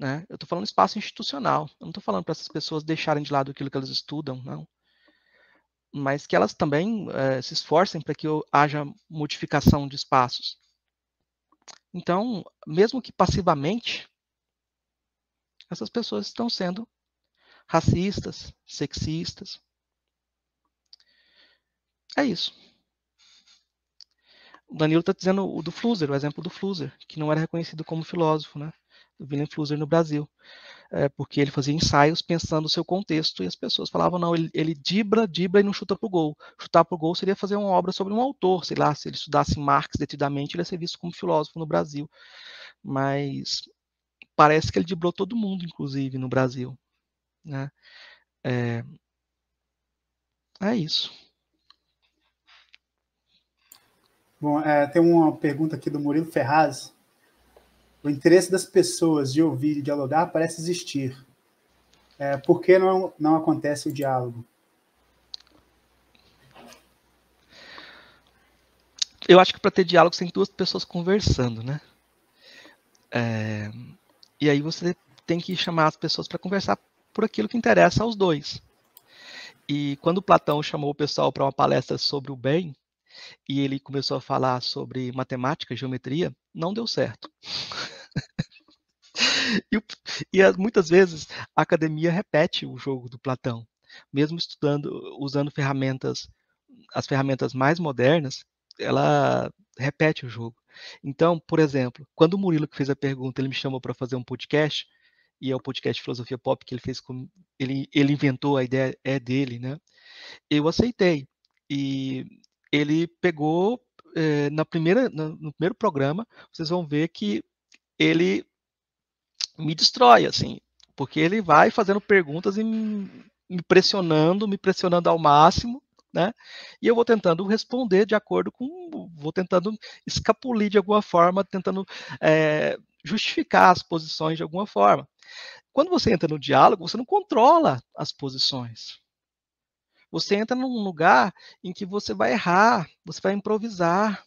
Né? Eu estou falando espaço institucional. Eu não estou falando para essas pessoas deixarem de lado aquilo que elas estudam, não. Mas que elas também é, se esforcem para que haja modificação de espaços. Então, mesmo que passivamente, essas pessoas estão sendo racistas, sexistas, é isso. O Danilo está dizendo o do Flusser, o exemplo do Flusser, que não era reconhecido como filósofo, né? Do William Flusser no Brasil, é, porque ele fazia ensaios pensando o seu contexto e as pessoas falavam, não, ele, ele dibra, dibra e não chuta pro gol. Chutar pro gol seria fazer uma obra sobre um autor, sei lá, se ele estudasse Marx detidamente, ele ia ser visto como filósofo no Brasil. Mas parece que ele dibrou todo mundo, inclusive, no Brasil. Né? É, é isso. Bom, é, tem uma pergunta aqui do Murilo Ferraz. O interesse das pessoas de ouvir e dialogar parece existir. É, por que não, não acontece o diálogo? Eu acho que para ter diálogo tem duas pessoas conversando, né? É, e aí você tem que chamar as pessoas para conversar por aquilo que interessa aos dois. E quando Platão chamou o pessoal para uma palestra sobre o bem, e ele começou a falar sobre matemática, geometria, não deu certo. [laughs] e, e muitas vezes a academia repete o jogo do Platão, mesmo estudando, usando ferramentas, as ferramentas mais modernas, ela repete o jogo. Então, por exemplo, quando o Murilo que fez a pergunta, ele me chamou para fazer um podcast, e é o podcast Filosofia Pop que ele fez com ele, ele inventou a ideia é dele, né? Eu aceitei e ele pegou é, na primeira, no primeiro programa, vocês vão ver que ele me destrói, assim, porque ele vai fazendo perguntas e me pressionando, me pressionando ao máximo, né? E eu vou tentando responder de acordo com, vou tentando escapulir de alguma forma, tentando é, justificar as posições de alguma forma. Quando você entra no diálogo, você não controla as posições. Você entra num lugar em que você vai errar, você vai improvisar.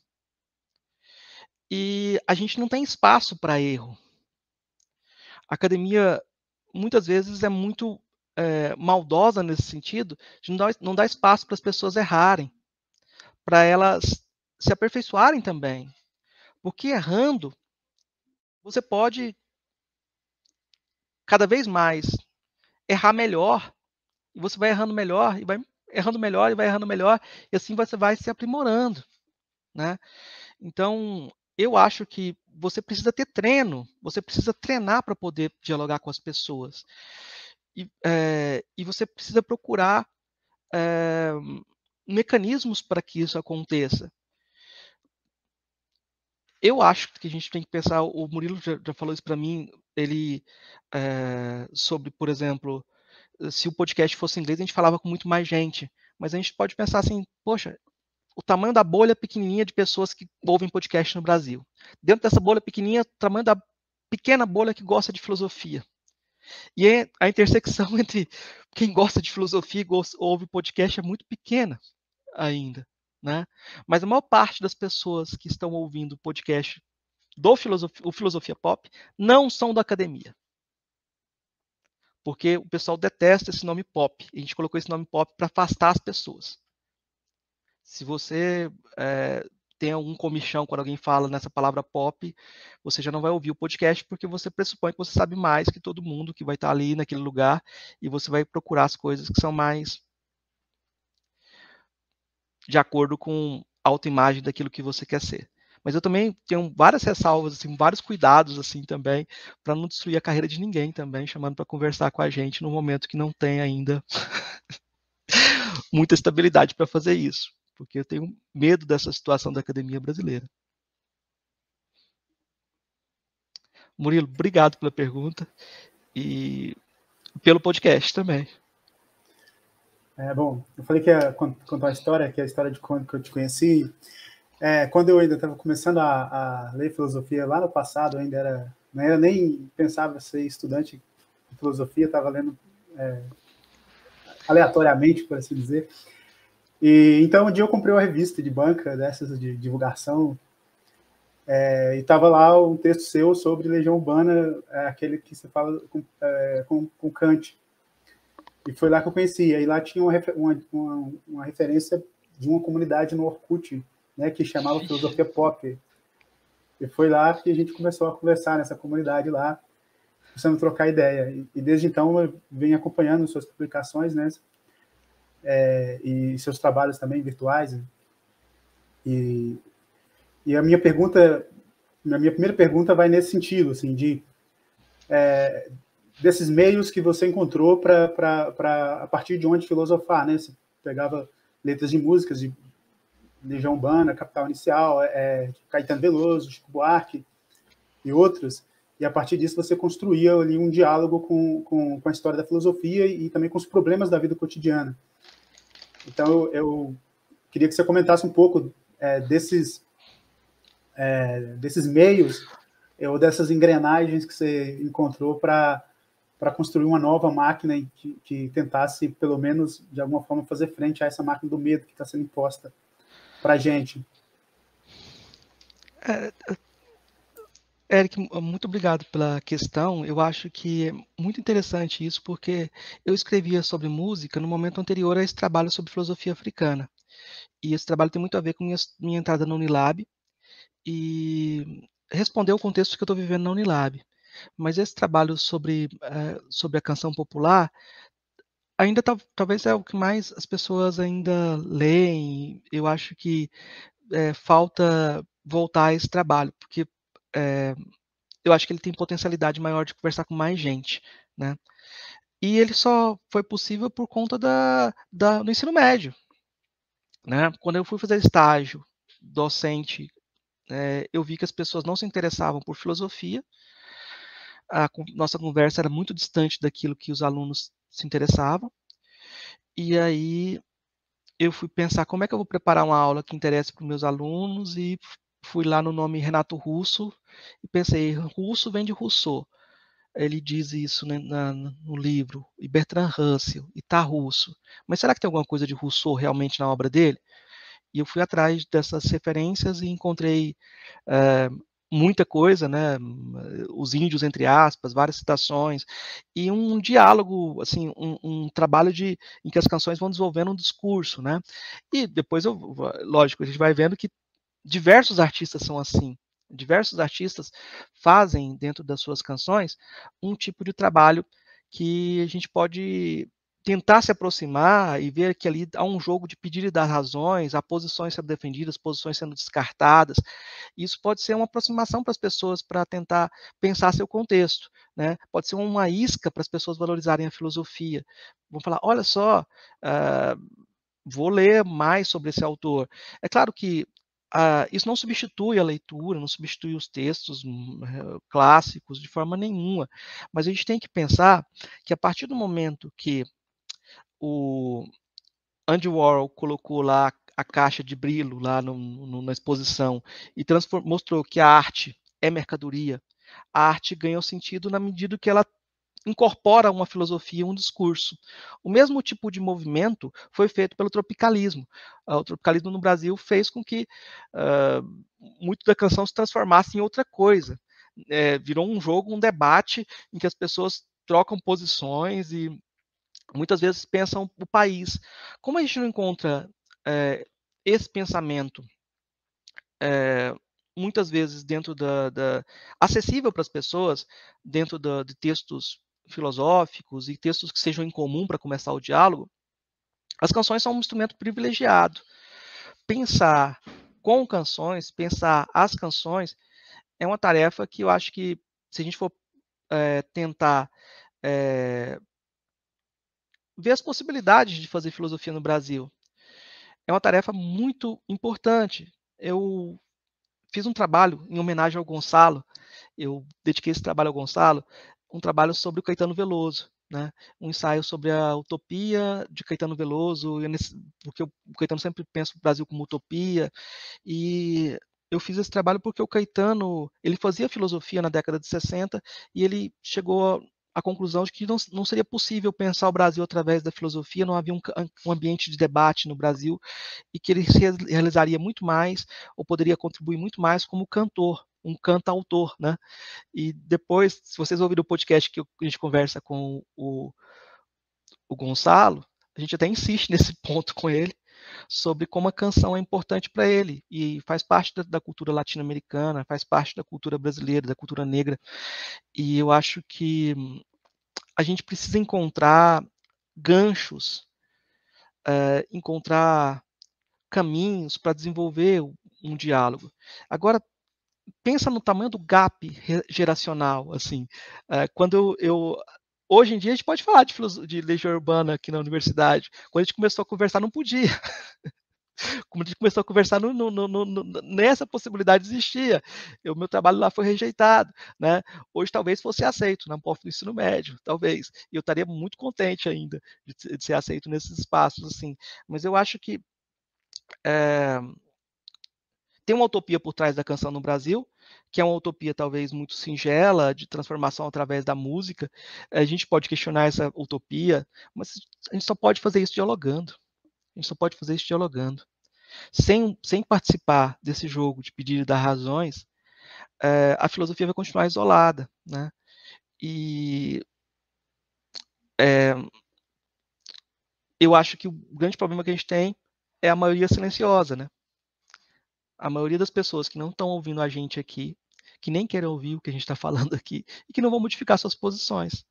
E a gente não tem espaço para erro. A academia, muitas vezes, é muito é, maldosa nesse sentido, de não dar, não dá espaço para as pessoas errarem, para elas se aperfeiçoarem também. Porque errando, você pode cada vez mais errar melhor, e você vai errando melhor e vai errando melhor e vai errando melhor, e assim você vai se aprimorando, né? Então, eu acho que você precisa ter treino, você precisa treinar para poder dialogar com as pessoas. E, é, e você precisa procurar é, mecanismos para que isso aconteça. Eu acho que a gente tem que pensar, o Murilo já, já falou isso para mim, ele é, sobre, por exemplo, eh, se o podcast fosse em inglês, a gente falava com muito mais gente. Mas a gente pode pensar assim, poxa, o tamanho da bolha pequenininha de pessoas que ouvem podcast no Brasil. Dentro dessa bolha pequenininha, o tamanho da pequena bolha que gosta de filosofia. E a intersecção [laughs] entre quem gosta de filosofia e ouve podcast é muito pequena ainda. Né? Mas a maior parte das pessoas que estão ouvindo podcast do filosofia, o filosofia pop não são da academia porque o pessoal detesta esse nome pop. A gente colocou esse nome pop para afastar as pessoas. Se você é, tem algum comichão quando alguém fala nessa palavra pop, você já não vai ouvir o podcast porque você pressupõe que você sabe mais que todo mundo que vai estar ali naquele lugar e você vai procurar as coisas que são mais de acordo com a autoimagem daquilo que você quer ser mas eu também tenho várias ressalvas, assim, vários cuidados assim também, para não destruir a carreira de ninguém também, chamando para conversar com a gente no momento que não tem ainda [laughs] muita estabilidade para fazer isso, porque eu tenho medo dessa situação da academia brasileira. Murilo, obrigado pela pergunta e pelo podcast também. É, bom, eu falei que ia contar a história, que é a história de quando que eu te conheci é, quando eu ainda estava começando a, a, ler filosofia lá no passado, ainda era, não era nem pensava ser estudante de filosofia, estava lendo é, aleatoriamente, por assim dizer. E, então, um dia eu comprei uma revista de banca dessas de divulgação, é, e estava lá um texto seu sobre Legião Urbana, é, aquele que você fala com, é, com, com Kant. E foi lá que eu conheci. Aí lá tinha uma, uma, uma referência de uma comunidade no Orkut, né, que chamava [laughs] Filosofia Pop. E foi lá que a gente começou a conversar nessa comunidade lá, começando a trocar ideia. E, e, desde então eu venho acompanhando suas publicações, né, é, e seus trabalhos também virtuais. E, e a minha pergunta, a minha primeira pergunta vai nesse sentido, assim, de é, desses meios que você encontrou para a partir de onde filosofar, né? Você pegava letras de músicas, de Legião Urbana, Capital Inicial, é, é, Caetano Veloso, Chico Buarque e outros. E a partir disso você construía ali um diálogo com, com, com a história da filosofia e, e, também com os problemas da vida cotidiana. Então eu, eu queria que você comentasse um pouco é, desses, é, desses meios é, ou dessas engrenagens que você encontrou para para construir uma nova máquina que, que, tentasse, pelo menos, de alguma forma, fazer frente a essa máquina do medo que está sendo imposta para gente. É, é, Eric, muito obrigado pela questão. Eu acho que é muito interessante isso, porque eu escrevia sobre música no momento anterior a esse trabalho sobre filosofia africana. E esse trabalho tem muito a ver com minha, minha entrada na Unilab e responder ao contexto que eu estou vivendo na Unilab. Mas esse trabalho sobre, é, sobre a canção popular ainda talvez é o que mais as pessoas ainda leem. Eu acho que é, falta voltar a esse trabalho, porque é, eu acho que ele tem potencialidade maior de conversar com mais gente, né? E ele só foi possível por conta da, da, do ensino médio, né? Quando eu fui fazer estágio docente, é, eu vi que as pessoas não se interessavam por filosofia. A nossa conversa era muito distante daquilo que os alunos se interessavam. E aí eu fui pensar como é que eu vou preparar uma aula que interesse para os meus alunos e fui lá no nome Renato Russo e pensei, Russo vem de Rousseau. Ele diz isso né, na, no livro, e Bertrand Russell, e está russo. Mas será que tem alguma coisa de Rousseau realmente na obra dele? E eu fui atrás dessas referências e encontrei eh, muita coisa, né? Os índios entre aspas, várias citações e um diálogo, assim, um, um, trabalho de em que as canções vão desenvolvendo um discurso, né? E depois, eu, lógico, a gente vai vendo que diversos artistas são assim. Diversos artistas fazem dentro das suas canções um tipo de trabalho que a gente pode tentar se aproximar e ver que ali há um jogo de pedir e dar razões, há posições sendo defendidas, posições sendo descartadas. Isso pode ser uma aproximação para as pessoas para tentar pensar seu contexto, né? Pode ser uma isca para as pessoas valorizarem a filosofia. Vão falar, olha só, uh, vou ler mais sobre esse autor. É claro que Uh, isso não substitui a leitura, não substitui os textos uh, clássicos de forma nenhuma, mas a gente tem que pensar que a partir do momento que o Andy Warhol colocou lá a caixa de brilho lá no, no, na exposição e mostrou que a arte é mercadoria, a arte ganha o sentido na medida que ela incorpora uma filosofia, um discurso. O mesmo tipo de movimento foi feito pelo tropicalismo. Ah, o tropicalismo no Brasil fez com que uh, muito da canção se transformasse em outra coisa. É, virou um jogo, um debate em que as pessoas trocam posições e muitas vezes pensam o país. Como a gente não encontra é, esse pensamento é, muitas vezes dentro da, da acessível para as pessoas dentro da, de textos filosóficos e textos que sejam em comum para começar o diálogo, as canções são um instrumento privilegiado. Pensar com canções, pensar as canções, é uma tarefa que eu acho que se a gente for é, tentar é, ver as possibilidades de fazer filosofia no Brasil. É uma tarefa muito importante. Eu fiz um trabalho em homenagem ao Gonçalo, eu dediquei esse trabalho ao Gonçalo, um trabalho sobre o Caetano Veloso, né? um ensaio sobre a utopia de Caetano Veloso, é porque o Caetano sempre pensa o Brasil como utopia, e eu fiz esse trabalho porque o Caetano, ele fazia filosofia na década de 60 e ele chegou a conclusão de que não, não seria possível pensar o Brasil através da filosofia, não havia um, um ambiente de debate no Brasil e que ele se realizaria muito mais ou poderia contribuir muito mais como cantor, um cantautor, né? E depois, se vocês ouviram o podcast que a gente conversa com o, o Gonçalo, a gente até insiste [laughs] nesse ponto com ele, sobre como a canção é importante para ele e faz parte da, da cultura latino-americana, faz parte da cultura brasileira, da cultura negra. E eu acho que a gente precisa encontrar ganchos, uh, encontrar caminhos para desenvolver um diálogo. Agora, pensa no tamanho do gap geracional, assim, uh, quando eu, eu hoje em dia a gente pode falar de, de legião urbana aqui na universidade. Quando a gente começou a conversar, não podia. [laughs] Quando a gente começou a conversar, nessa possibilidade existia. O meu trabalho lá foi rejeitado. Né? Hoje talvez fosse aceito na POF do ensino médio, talvez. E eu estaria muito contente ainda de, de ser aceito nesses espaços. assim. Mas eu acho que é, tem uma utopia por trás da canção no Brasil, que é uma utopia talvez muito singela de transformação através da música, a gente pode questionar essa utopia, mas a gente só pode fazer isso dialogando. A gente só pode fazer isso dialogando. Sem, sem participar desse jogo de pedido das razões, é, a filosofia vai continuar isolada, né? E é, eu acho que o grande problema que a gente tem é a maioria silenciosa, né? A maioria das pessoas que não estão ouvindo a gente aqui que nem querem ouvir o que a gente está [laughs] falando aqui e que não vão modificar suas posições.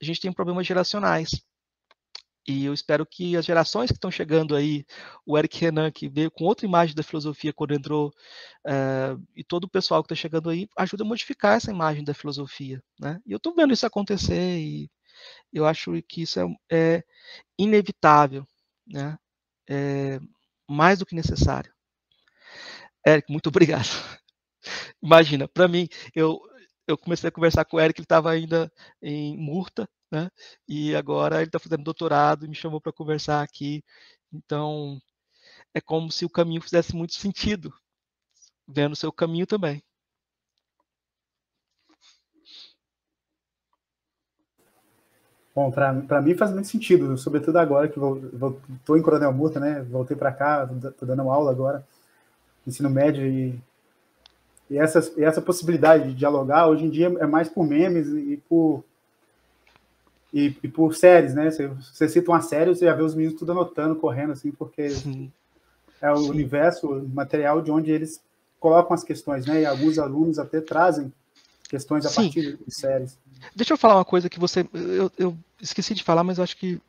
A gente tem problemas geracionais. E eu espero que as gerações que estão chegando aí, o Eric Renan, que veio com outra imagem da filosofia quando entrou, uh, e todo o pessoal que está chegando aí, ajuda a modificar essa imagem da filosofia. Né? E eu estou vendo isso acontecer e eu acho que isso é, é inevitável, né? É mais do que necessário. Eric, muito [laughs] obrigado. Imagina, para mim, eu, eu comecei a conversar com o Eric, ele estava ainda em Murta, né? E agora ele está fazendo doutorado e me chamou para conversar aqui. Então, é como se o caminho fizesse muito sentido, vendo o seu caminho também. Bom, para mim faz muito sentido, sobretudo agora que estou em Coronel Murta, né? Voltei para cá, estou dando aula agora, ensino médio e e, essa e essa possibilidade de dialogar hoje em dia é mais por memes e por e, e, por séries, né? Você, você cita uma série, você já vê os meninos tudo anotando, correndo, assim, porque Sim. é o Sim. universo o material de onde eles colocam as questões, né? E alguns alunos até trazem questões a Sim. partir de séries. Deixa eu falar uma coisa que você. Eu, eu esqueci de falar, mas eu acho que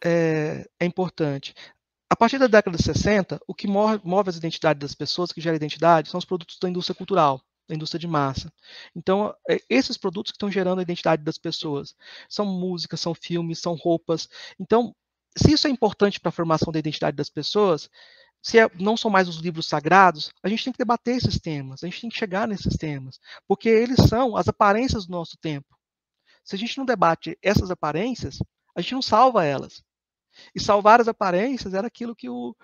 é, é importante. A partir da década de 60, o que move as identidades das pessoas, que gera identidade, são os produtos da indústria cultural, da indústria de massa. Então, é, esses produtos que estão gerando a identidade das pessoas são música, são filmes, são roupas. Então, se isso é importante para a formação da identidade das pessoas, se é, não são mais os livros sagrados, a gente tem que debater esses temas, a gente tem que chegar nesses temas, porque eles são as aparências do nosso tempo. Se a gente não debate essas aparências, a gente não salva elas. E salvar as aparências era aquilo que, o,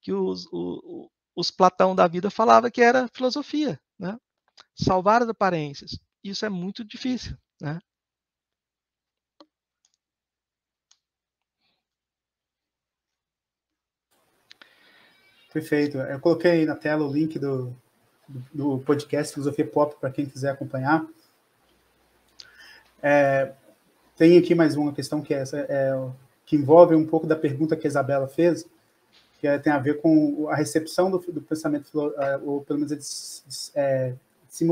que os, o, os Platão da vida falava que era filosofia. Né? Salvar as aparências. Isso é muito difícil. Né? Perfeito. Eu coloquei aí na tela o link do, do podcast Filosofia Pop para quem quiser acompanhar. É, tem aqui mais uma questão que é essa. É, que envolve um pouco da pergunta que a Isabela fez, que é, tem a ver com a recepção do, do pensamento, ou é, pelo menos a é,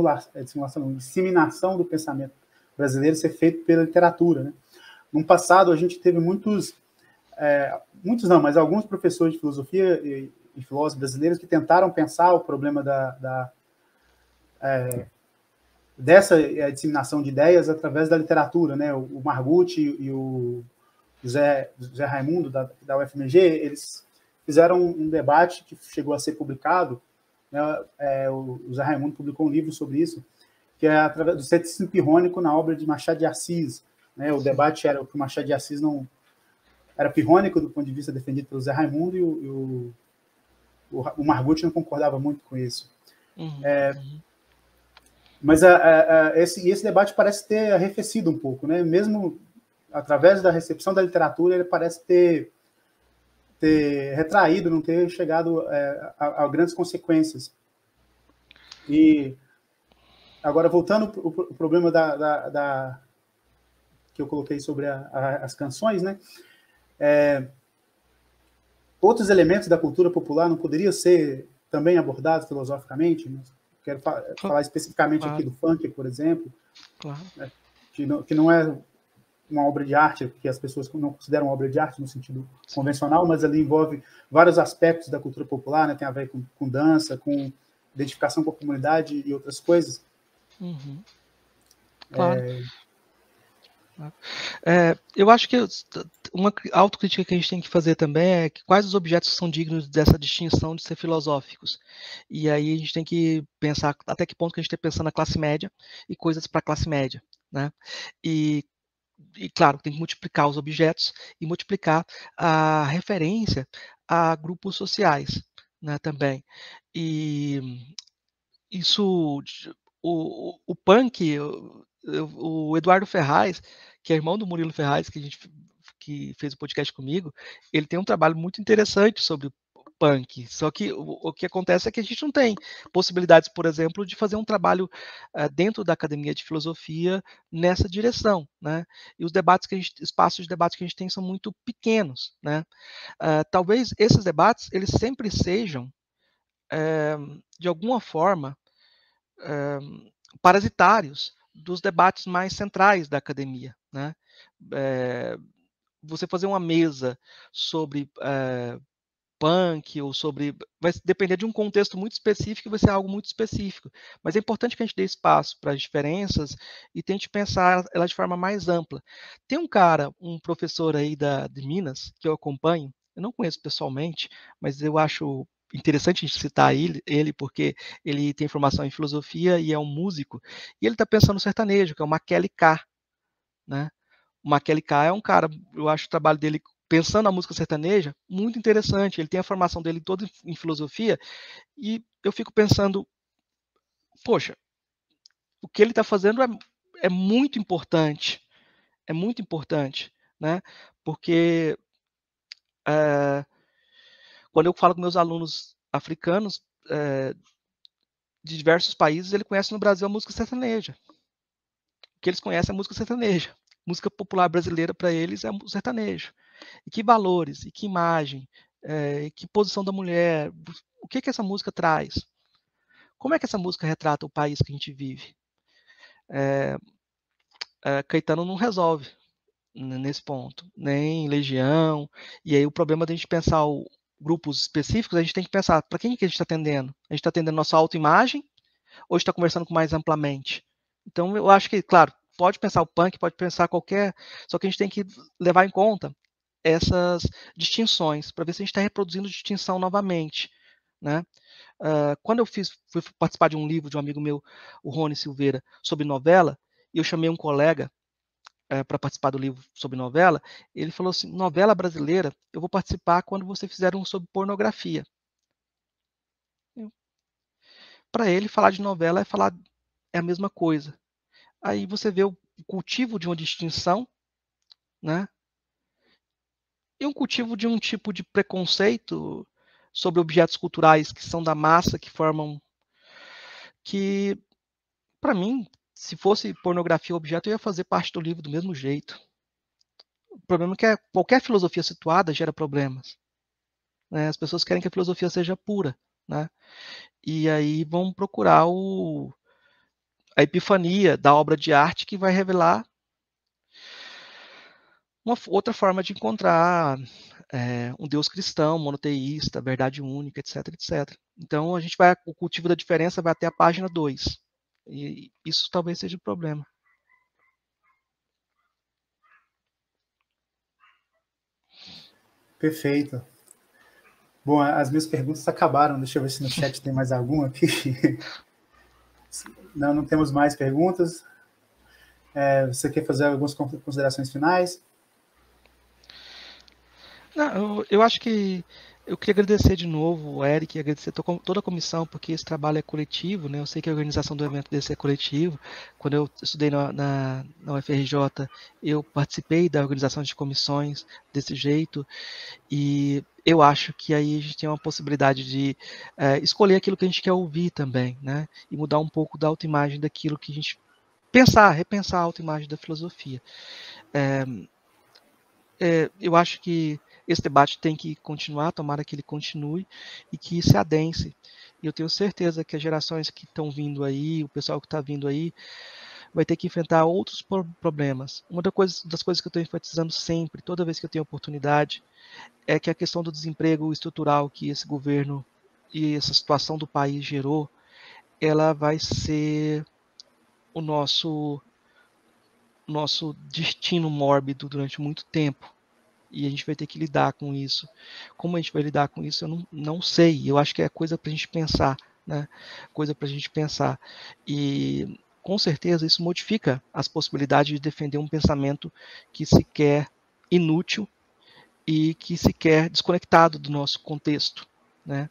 é simulação, não, disseminação do pensamento brasileiro ser feito pela literatura. Né? No passado, a gente teve muitos, é, muitos não, mas alguns professores de filosofia e, e, filósofos brasileiros que tentaram pensar o problema da, da é, dessa disseminação de ideias através da literatura. Né? O, o Margucci e o Zé, Zé Raimundo, da, da UFMG, eles fizeram um debate que chegou a ser publicado, né, é, o Zé Raimundo publicou um livro sobre isso, que é através do ceticismo pirrônico na obra de Machado de Assis. Né, o debate era que o Machado de Assis não era pirrônico do ponto de vista defendido pelo Zé Raimundo e o, o, o não concordava muito com isso. Uhum, é, uhum. Mas a, a, a, esse, esse debate parece ter arrefecido um pouco, né? mesmo através da recepção da literatura, ele parece ter, ter retraído, não ter chegado é, a, a, grandes consequências. E agora, voltando para o problema da, da, da, que eu coloquei sobre a, a, as canções, né? É, outros elementos da cultura popular não poderiam ser também abordados filosoficamente? mas Quero falar especificamente claro. aqui do funk, por exemplo, claro. Né? que, não, que não é uma obra de arte, que as pessoas não consideram obra de arte no sentido convencional, mas ali envolve vários aspectos da cultura popular, né? tem a ver com, com dança, com identificação com a comunidade e outras coisas. Uhum. É, claro. É... É, eu acho que uma autocrítica que a gente tem que fazer também é que quais os objetos são dignos dessa distinção de ser filosóficos. E aí a gente tem que pensar até que ponto que a gente está pensando na classe média e coisas para a classe média. Né? E e claro, tem que multiplicar os objetos e multiplicar a referência a grupos sociais né, também. E isso, o, o punk, o, o Eduardo Ferraz, que é irmão do Murilo Ferraz, que a gente que fez o podcast comigo, ele tem um trabalho muito interessante sobre punk. Só que o, o, que acontece é que a gente não tem possibilidades, por exemplo, de fazer um trabalho uh, dentro da academia de filosofia nessa direção, né? E os debates que a gente, espaços de debate que a gente tem são muito pequenos, né? Uh, talvez esses debates eles sempre sejam eh, de alguma forma parasitários dos debates mais centrais da academia, né? você fazer uma mesa sobre punk ou sobre. Vai depender de um contexto muito específico e vai ser algo muito específico. Mas é importante que a gente dê espaço para as diferenças e tente pensar ela de forma mais ampla. Tem um cara, um professor aí da, de Minas, que eu acompanho, eu não conheço pessoalmente, mas eu acho interessante a gente citar ele, ele, porque ele tem formação em filosofia e é um músico, e ele está pensando no sertanejo, que é o Macaulay K. Né? O Macaulay K é um cara, eu acho o trabalho dele pensando na música sertaneja, muito interessante. Ele tem a formação dele toda em filosofia, e eu fico pensando, poxa, o que ele está fazendo é, é muito importante, é muito importante, né? Porque é, quando eu falo com meus alunos africanos é, de diversos países, ele conhece no Brasil a música sertaneja. O que eles conhecem é a música sertaneja. Música popular brasileira para eles é o sertanejo. E que valores, e que imagem, é, e que posição da mulher, o que, que essa música traz? Como é que essa música retrata o país que a gente vive? É, é, Caetano não resolve nesse ponto, nem Legião. E aí o problema da gente pensar o, grupos específicos, a gente tem que pensar para quem que a gente está atendendo? A gente está atendendo nossa autoimagem ou está conversando com mais amplamente? Então eu acho que, claro, pode pensar o punk, pode pensar qualquer, só que a gente tem que levar em conta essas distinções, para ver se a gente está reproduzindo distinção novamente. Né? Uh, quando eu fiz, fui participar de um livro de um amigo meu, o Rony Silveira, sobre novela, e eu chamei um colega uh, eh, para participar do livro sobre novela, ele falou assim: novela brasileira, eu vou participar quando você fizer um sobre pornografia. Para ele, falar de novela é falar é a mesma coisa. Aí você vê o cultivo de uma distinção, né? e um cultivo de um tipo de preconceito sobre objetos culturais que são da massa, que formam. que, para mim, se fosse pornografia objeto, eu ia fazer parte do livro do mesmo jeito. O problema é que é, qualquer filosofia situada gera problemas. Né? As pessoas querem que a filosofia seja pura. Né? E aí vão procurar o, a epifania da obra de arte que vai revelar uma outra forma de encontrar é, um Deus cristão, monoteísta, verdade única, etc, etc. Então a gente vai, o cultivo da diferença vai até a página 2. E isso talvez seja o problema. Perfeito. Bom, as minhas perguntas acabaram. Deixa eu ver se no chat tem mais alguma aqui. [laughs] Não, não temos mais perguntas. É, você quer fazer algumas considerações finais? Não, eu, eu acho que eu queria agradecer de novo o Eric, agradecer toda a comissão, porque esse trabalho é coletivo, né? Eu sei que a organização do evento desse é coletivo. Quando eu estudei na, na, na UFRJ, eu participei da organização de comissões desse jeito, e eu acho que aí a gente tem uma possibilidade de é, escolher aquilo que a gente quer ouvir também, né? E mudar um pouco da autoimagem daquilo que a gente pensar, repensar a autoimagem da filosofia. É, é, eu acho que esse debate tem que continuar, tomara que ele continue e que se adense. E eu tenho certeza que as gerações que estão vindo aí, o pessoal que está vindo aí, vai ter que enfrentar outros problemas. Uma das coisas, das coisas que eu estou enfatizando sempre, toda vez que eu tenho oportunidade, é que a questão do desemprego estrutural que esse governo e essa situação do país gerou, ela vai ser o nosso nosso destino mórbido durante muito tempo e a gente vai ter que lidar com isso. Como a gente vai lidar com isso, eu não, não sei. Eu acho que é coisa para a gente pensar, né? Coisa para a gente pensar. E com certeza isso modifica as possibilidades de defender um pensamento que se quer inútil e que se quer desconectado do nosso contexto, né?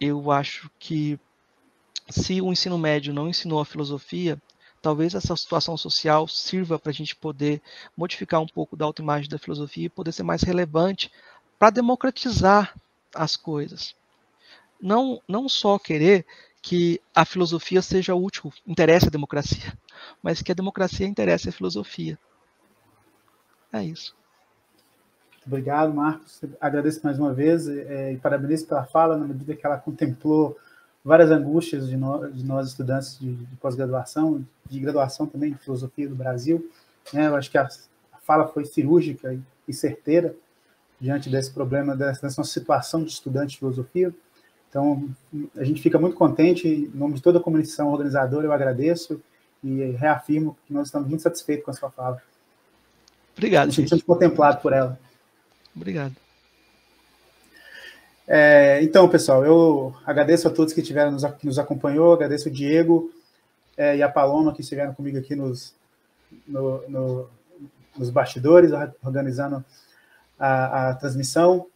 Eu acho que se o ensino médio não ensinou a filosofia, Talvez essa situação social sirva para a gente poder modificar um pouco da autoimagem da filosofia e poder ser mais relevante para democratizar as coisas. Não, não só querer que a filosofia seja útil, interesse a democracia, [laughs] mas que a democracia interesse a filosofia. É isso. Obrigado, Marcos. Agradeço mais uma vez é, e parabenizo pela fala, na medida que ela contemplou várias angústias de, no, de nós estudantes de, de pós-graduação, de graduação também de filosofia do Brasil. Né? Eu acho que a, a fala foi cirúrgica e, e, certeira diante desse problema, dessa, dessa situação de estudante de filosofia. Então, a gente fica muito contente, em nome de toda a comissão organizadora, eu agradeço e reafirmo que nós estamos muito satisfeitos com a sua fala. Obrigado, a gente. Sentimos contemplado por ela. Obrigado. É, então, pessoal, eu agradeço a todos que tiveram nos, que nos acompanhou, agradeço o Diego é, e a Paloma que estiveram comigo aqui nos, no, no, nos bastidores, organizando a, a transmissão.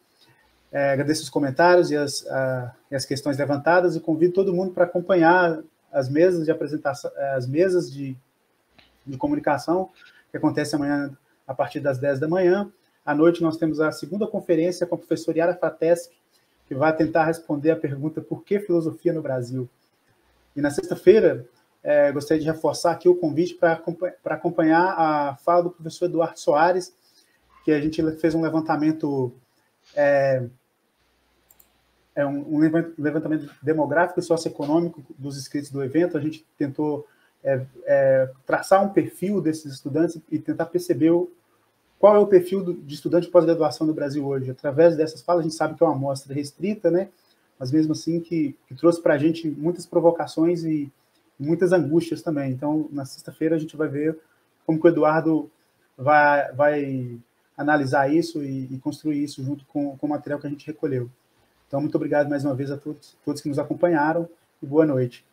É, agradeço os comentários e as, a, e as, questões levantadas e convido todo mundo para acompanhar as mesas de apresentação, é, as mesas de, de comunicação que acontece amanhã a partir das 10 da manhã. À noite nós temos a segunda conferência com a professora Yara Fratesc, que vai tentar responder a pergunta por que filosofia no Brasil? E na sexta-feira, é, gostaria de reforçar aqui o convite para acompanhar a fala do professor Eduardo Soares, que a gente fez um levantamento, é, é um, um, levantamento demográfico e socioeconômico dos inscritos do evento. A gente tentou é, é traçar um perfil desses estudantes e tentar perceber o, qual é o perfil do, de estudante pós-graduação no Brasil hoje? Através dessas falas, a gente sabe que é uma amostra restrita, né? mas mesmo assim que, que trouxe para a gente muitas provocações e muitas angústias também. Então, na sexta-feira, a gente vai ver como que o Eduardo vai, vai analisar isso e, e construir isso junto com, com o material que a gente recolheu. Então, muito obrigado mais uma vez a todos, todos que nos acompanharam e boa noite.